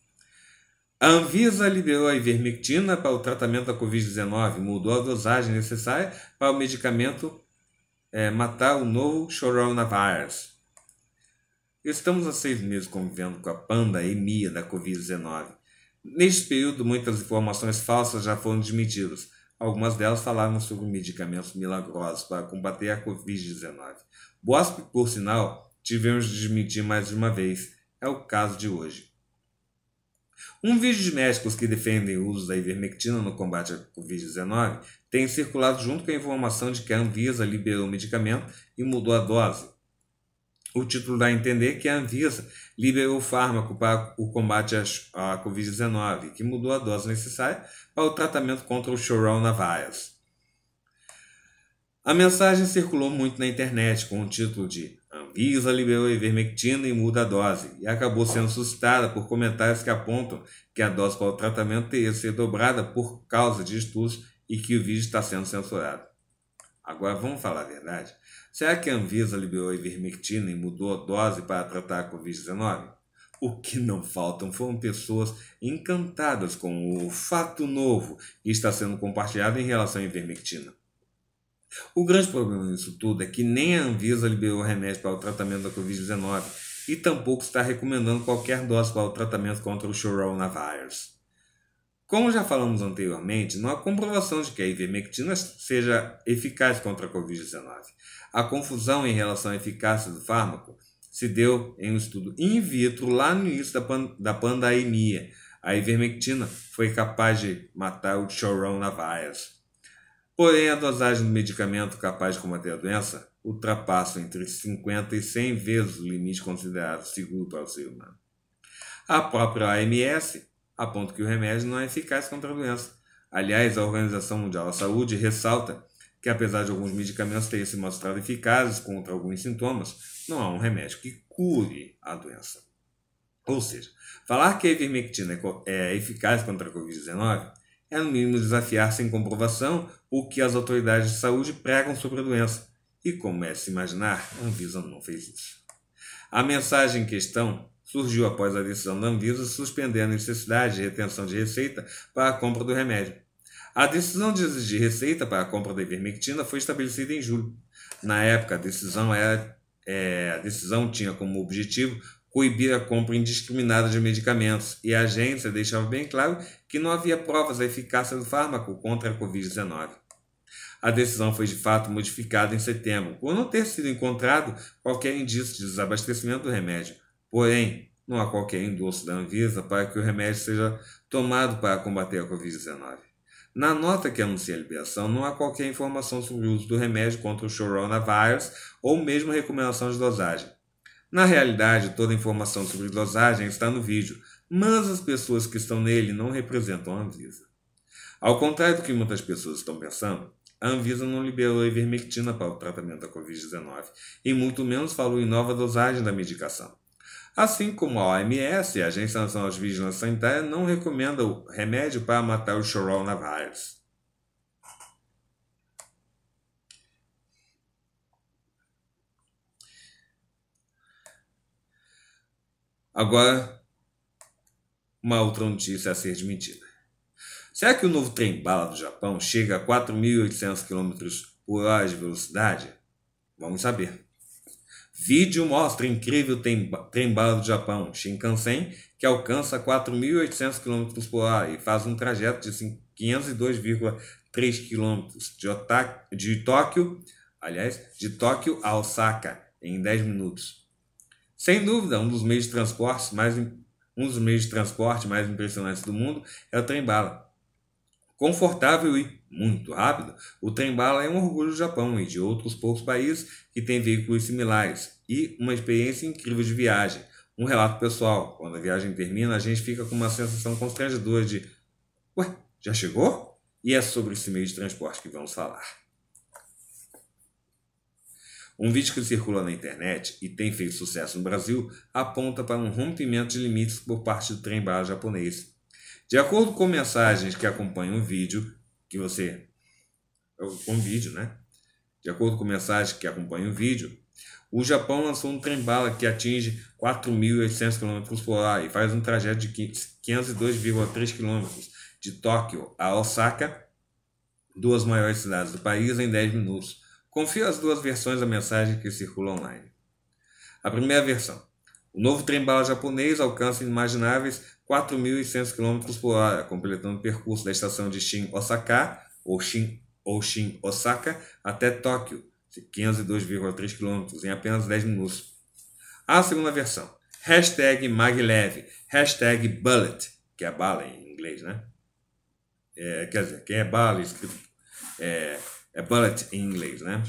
A Anvisa liberou a ivermectina para o tratamento da Covid-19 e mudou a dosagem necessária para o medicamento é, matar o novo coronavirus. Estamos há seis meses convivendo com a pandemia da Covid-19. Neste período, muitas informações falsas já foram desmentidas Algumas delas falaram sobre medicamentos milagrosos para combater a Covid-19. Boas, por sinal, tivemos de desmentir mais uma vez. É o caso de hoje. Um vídeo de médicos que defendem o uso da ivermectina no combate à Covid-19 tem circulado junto com a informação de que a Anvisa liberou o medicamento e mudou a dose o título dá a entender que a Anvisa liberou o fármaco para o combate à Covid-19, que mudou a dose necessária para o tratamento contra o coronavirus. A mensagem circulou muito na internet com o título de Anvisa liberou a ivermectina e muda a dose, e acabou sendo suscitada por comentários que apontam que a dose para o tratamento teria sido dobrada por causa de estudos e que o vídeo está sendo censurado. Agora vamos falar a verdade. Será que a Anvisa liberou a ivermectina e mudou a dose para tratar a Covid-19? O que não faltam foram pessoas encantadas com o fato novo que está sendo compartilhado em relação à ivermectina. O grande problema nisso tudo é que nem a Anvisa liberou remédio para o tratamento da Covid-19 e tampouco está recomendando qualquer dose para o tratamento contra o coronavirus. Como já falamos anteriormente, não há comprovação de que a ivermectina seja eficaz contra a Covid-19. A confusão em relação à eficácia do fármaco se deu em um estudo in vitro lá no início da, pan da pandemia. A ivermectina foi capaz de matar o coronavirus. Porém, a dosagem do medicamento capaz de combater a doença ultrapassa entre 50 e 100 vezes o limite considerado seguro para o ser humano. A própria AMS a ponto que o remédio não é eficaz contra a doença. Aliás, a Organização Mundial da Saúde ressalta que, apesar de alguns medicamentos terem se mostrado eficazes contra alguns sintomas, não há um remédio que cure a doença. Ou seja, falar que a ivermectina é eficaz contra a Covid-19 é, no mínimo, desafiar sem comprovação o que as autoridades de saúde pregam sobre a doença. E, como é se imaginar, a Anvisa não fez isso. A mensagem em questão surgiu após a decisão da Anvisa suspender a necessidade de retenção de receita para a compra do remédio. A decisão de exigir receita para a compra da ivermectina foi estabelecida em julho. Na época, a decisão, era, é, a decisão tinha como objetivo coibir a compra indiscriminada de medicamentos e a agência deixava bem claro que não havia provas da eficácia do fármaco contra a Covid-19. A decisão foi de fato modificada em setembro, por não ter sido encontrado qualquer indício de desabastecimento do remédio, Porém, não há qualquer endosso da Anvisa para que o remédio seja tomado para combater a Covid-19. Na nota que anuncia a liberação, não há qualquer informação sobre o uso do remédio contra o coronavirus ou mesmo recomendação de dosagem. Na realidade, toda a informação sobre dosagem está no vídeo, mas as pessoas que estão nele não representam a Anvisa. Ao contrário do que muitas pessoas estão pensando, a Anvisa não liberou a ivermectina para o tratamento da Covid-19 e muito menos falou em nova dosagem da medicação. Assim como a OMS, a Agência Nacional de Vigilância Sanitária não recomenda o remédio para matar o coronavirus. Agora, uma outra notícia a ser admitida. Será que o novo trem-bala do Japão chega a 4.800 km por hora de velocidade? Vamos saber. Vídeo mostra incrível trem-bala do Japão, Shinkansen, que alcança 4.800 km por hora e faz um trajeto de 502,3 km de, de Tóquio, aliás, de Tóquio a Osaka, em 10 minutos. Sem dúvida, um dos meios de transporte mais, um dos meios de transporte mais impressionantes do mundo é o trem-bala. Confortável e muito rápido, o trem-bala é um orgulho do Japão e de outros poucos países que têm veículos similares e uma experiência incrível de viagem. Um relato pessoal: quando a viagem termina, a gente fica com uma sensação constrangedora de Ué, já chegou? E é sobre esse meio de transporte que vamos falar. Um vídeo que circula na internet e tem feito sucesso no Brasil aponta para um rompimento de limites por parte do trem-bala japonês. De acordo com mensagens que acompanham o vídeo, que você é com vídeo, né? De acordo com a mensagem que acompanha o vídeo, o Japão lançou um trem-bala que atinge 4.800 km por hora e faz um trajeto de 502,3 km de Tóquio a Osaka, duas maiores cidades do país, em 10 minutos. Confio as duas versões da mensagem que circula online. A primeira versão. O novo trem-bala japonês alcança inimagináveis 4.600 km por hora, completando o percurso da estação de Shin-Osaka ou, Shin, ou Shin-Osaka até Tóquio, 502,3 km, em apenas 10 minutos. A segunda versão, hashtag maglev, hashtag bullet, que é bala em inglês, né? É, quer dizer, quem é bala escrito é, é bullet em inglês, né?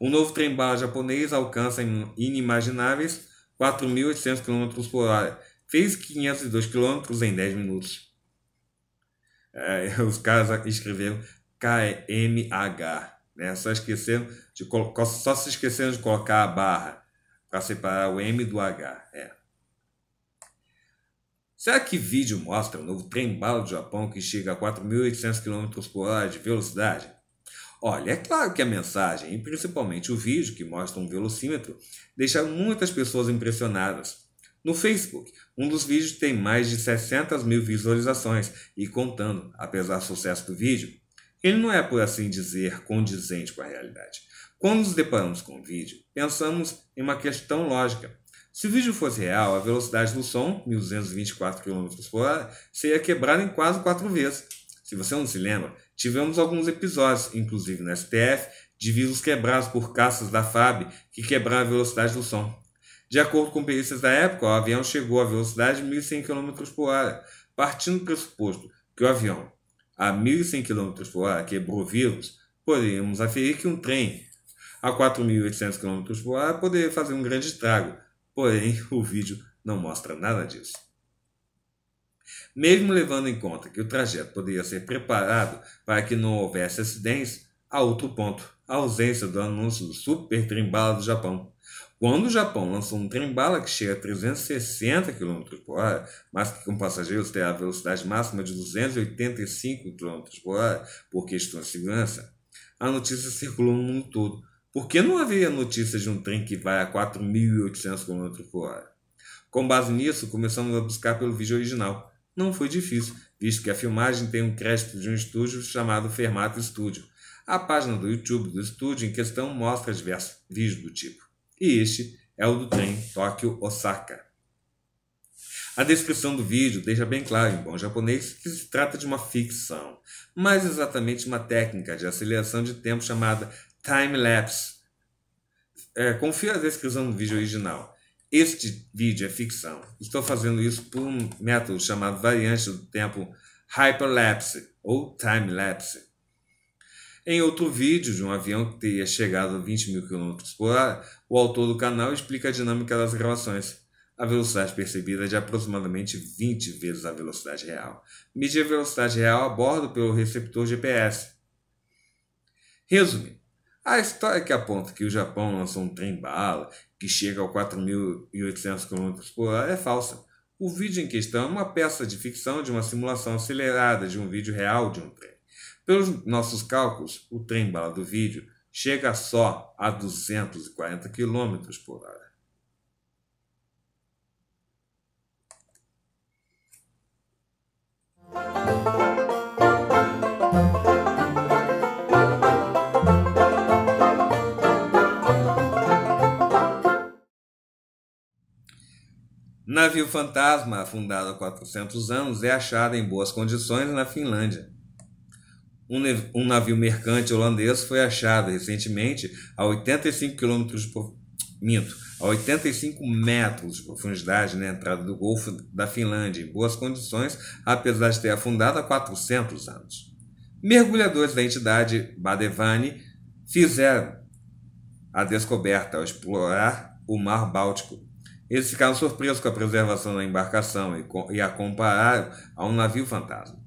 O novo trem-bala japonês alcança inimagináveis 4.800 km por hora, Fez 502 quilômetros em 10 minutos. É, os caras escreveram KMH. Né? Só, esquecendo de, só se esquecendo de colocar a barra para separar o M do H. É. Será que vídeo mostra o novo trem-bala do Japão que chega a 4.800 km por hora de velocidade? Olha, é claro que a mensagem, e principalmente o vídeo que mostra um velocímetro, deixa muitas pessoas impressionadas. No Facebook, um dos vídeos tem mais de 600 mil visualizações e contando, apesar do sucesso do vídeo, ele não é, por assim dizer, condizente com a realidade. Quando nos deparamos com o vídeo, pensamos em uma questão lógica. Se o vídeo fosse real, a velocidade do som, 1224 km por hora, seria quebrada em quase quatro vezes. Se você não se lembra, tivemos alguns episódios, inclusive no STF, de vírus quebrados por caças da FAB que quebraram a velocidade do som. De acordo com perícias da época, o avião chegou a velocidade de 1.100 km por hora, partindo do pressuposto que o avião a 1.100 km por hora quebrou vírus, poderíamos aferir que um trem a 4.800 km por hora poderia fazer um grande estrago, porém o vídeo não mostra nada disso. Mesmo levando em conta que o trajeto poderia ser preparado para que não houvesse acidentes, há outro ponto, a ausência do anúncio do super trem bala do Japão. Quando o Japão lançou um trem-bala que chega a 360 km por hora, mas que com passageiros terá a velocidade máxima de 285 km por hora por questões de segurança, a notícia circulou no mundo todo. Por que não havia notícia de um trem que vai a 4.800 km por hora? Com base nisso, começamos a buscar pelo vídeo original. Não foi difícil, visto que a filmagem tem um crédito de um estúdio chamado Fermato Studio. A página do YouTube do estúdio em questão mostra diversos vídeos do tipo. E este é o do trem Tóquio-Osaka. A descrição do vídeo deixa bem claro em bom japonês que se trata de uma ficção, mais exatamente uma técnica de aceleração de tempo chamada time-lapse. É, confira a descrição do vídeo original. Este vídeo é ficção. Estou fazendo isso por um método chamado variante do tempo hyperlapse ou time-lapse. Em outro vídeo de um avião que teria chegado a 20 mil km por hora, o autor do canal explica a dinâmica das gravações. A velocidade percebida é de aproximadamente 20 vezes a velocidade real. Mede a velocidade real a bordo pelo receptor GPS. Resumindo, a história que aponta que o Japão lançou um trem-bala que chega a 4.800 km por hora é falsa. O vídeo em questão é uma peça de ficção de uma simulação acelerada de um vídeo real de um trem. Pelos nossos cálculos, o trem-bala do vídeo chega só a 240 km por hora. Navio fantasma, afundado há 400 anos, é achado em boas condições na Finlândia. Um navio mercante holandês foi achado recentemente a 85 quilômetros minto, a 85 metros de profundidade na né, entrada do Golfo da Finlândia, em boas condições, apesar de ter afundado há 400 anos. Mergulhadores da entidade Badevani fizeram a descoberta ao explorar o Mar Báltico. Eles ficaram surpresos com a preservação da embarcação e, a compararam a um navio fantasma.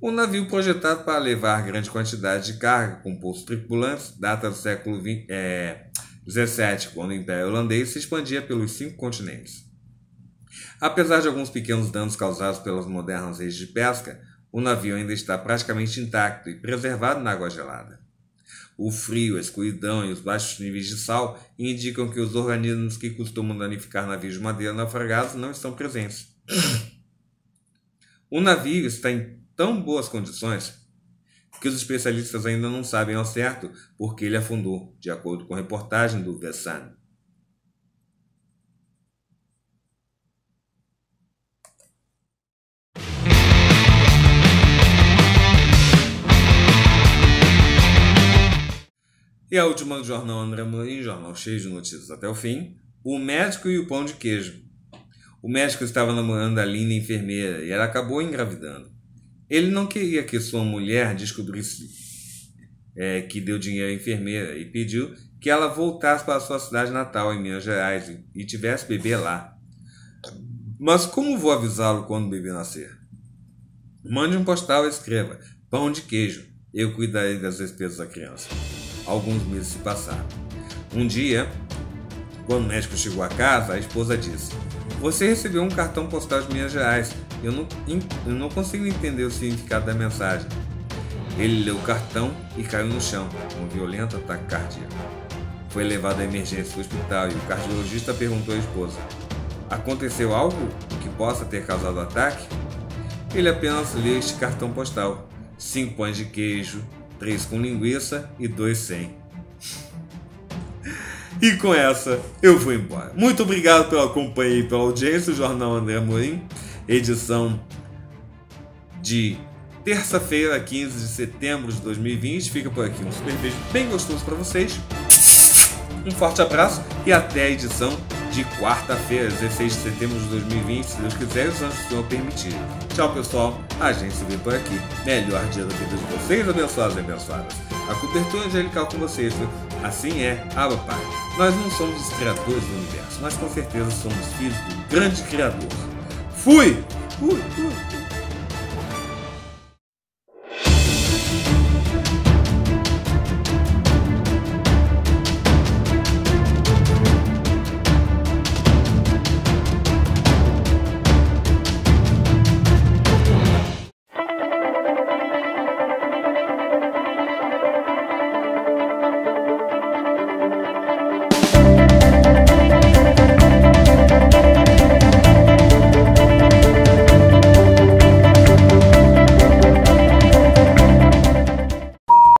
Um navio projetado para levar grande quantidade de carga com poucos tripulantes, data do século XVII, é, quando o Império Holandês se expandia pelos cinco continentes. Apesar de alguns pequenos danos causados pelas modernas redes de pesca, o navio ainda está praticamente intacto e preservado na água gelada. O frio, a escuridão e os baixos níveis de sal indicam que os organismos que costumam danificar navios de madeira naufragados não estão presentes. o navio está em tão boas condições que os especialistas ainda não sabem ao certo porque ele afundou, de acordo com a reportagem do Vesan. E a última do jornal André Morim, jornal cheio de notícias até o fim, o médico e o pão de queijo. O médico estava namorando a linda enfermeira e ela acabou engravidando. Ele não queria que sua mulher descobrisse é, que deu dinheiro à enfermeira e pediu que ela voltasse para sua cidade natal, em Minas Gerais, e tivesse bebê lá. Mas como vou avisá-lo quando o bebê nascer? Mande um postal e escreva: Pão de queijo, eu cuidarei das despesas da criança. Alguns meses se passaram. Um dia, quando o médico chegou à casa, a esposa disse: Você recebeu um cartão postal de Minas Gerais eu não, eu não consigo entender o significado da mensagem. Ele leu o cartão e caiu no chão, com um violento ataque cardíaco. Foi levado à emergência do hospital e o cardiologista perguntou à esposa: Aconteceu algo que possa ter causado o ataque? Ele apenas lê este cartão postal: 5 pães de queijo, 3 com linguiça e 2 sem. E com essa, eu vou embora. Muito obrigado pela companhia e pela audiência, o Jornal André Morim edição de terça-feira, 15 de setembro de 2020. Fica por aqui um super beijo bem gostoso para vocês. Um forte abraço e até a edição de quarta-feira, 16 de setembro de 2020, se Deus quiser e os anjos Senhor permitirem. Tchau, pessoal. A gente se vê por aqui. Melhor dia da vida de vocês, abençoados e abençoadas. A cobertura angelical com vocês, viu? Assim é, Abba Pai. Nós não somos os criadores do universo, mas com certeza somos filhos do grande Criador. Fui! Fui, fui.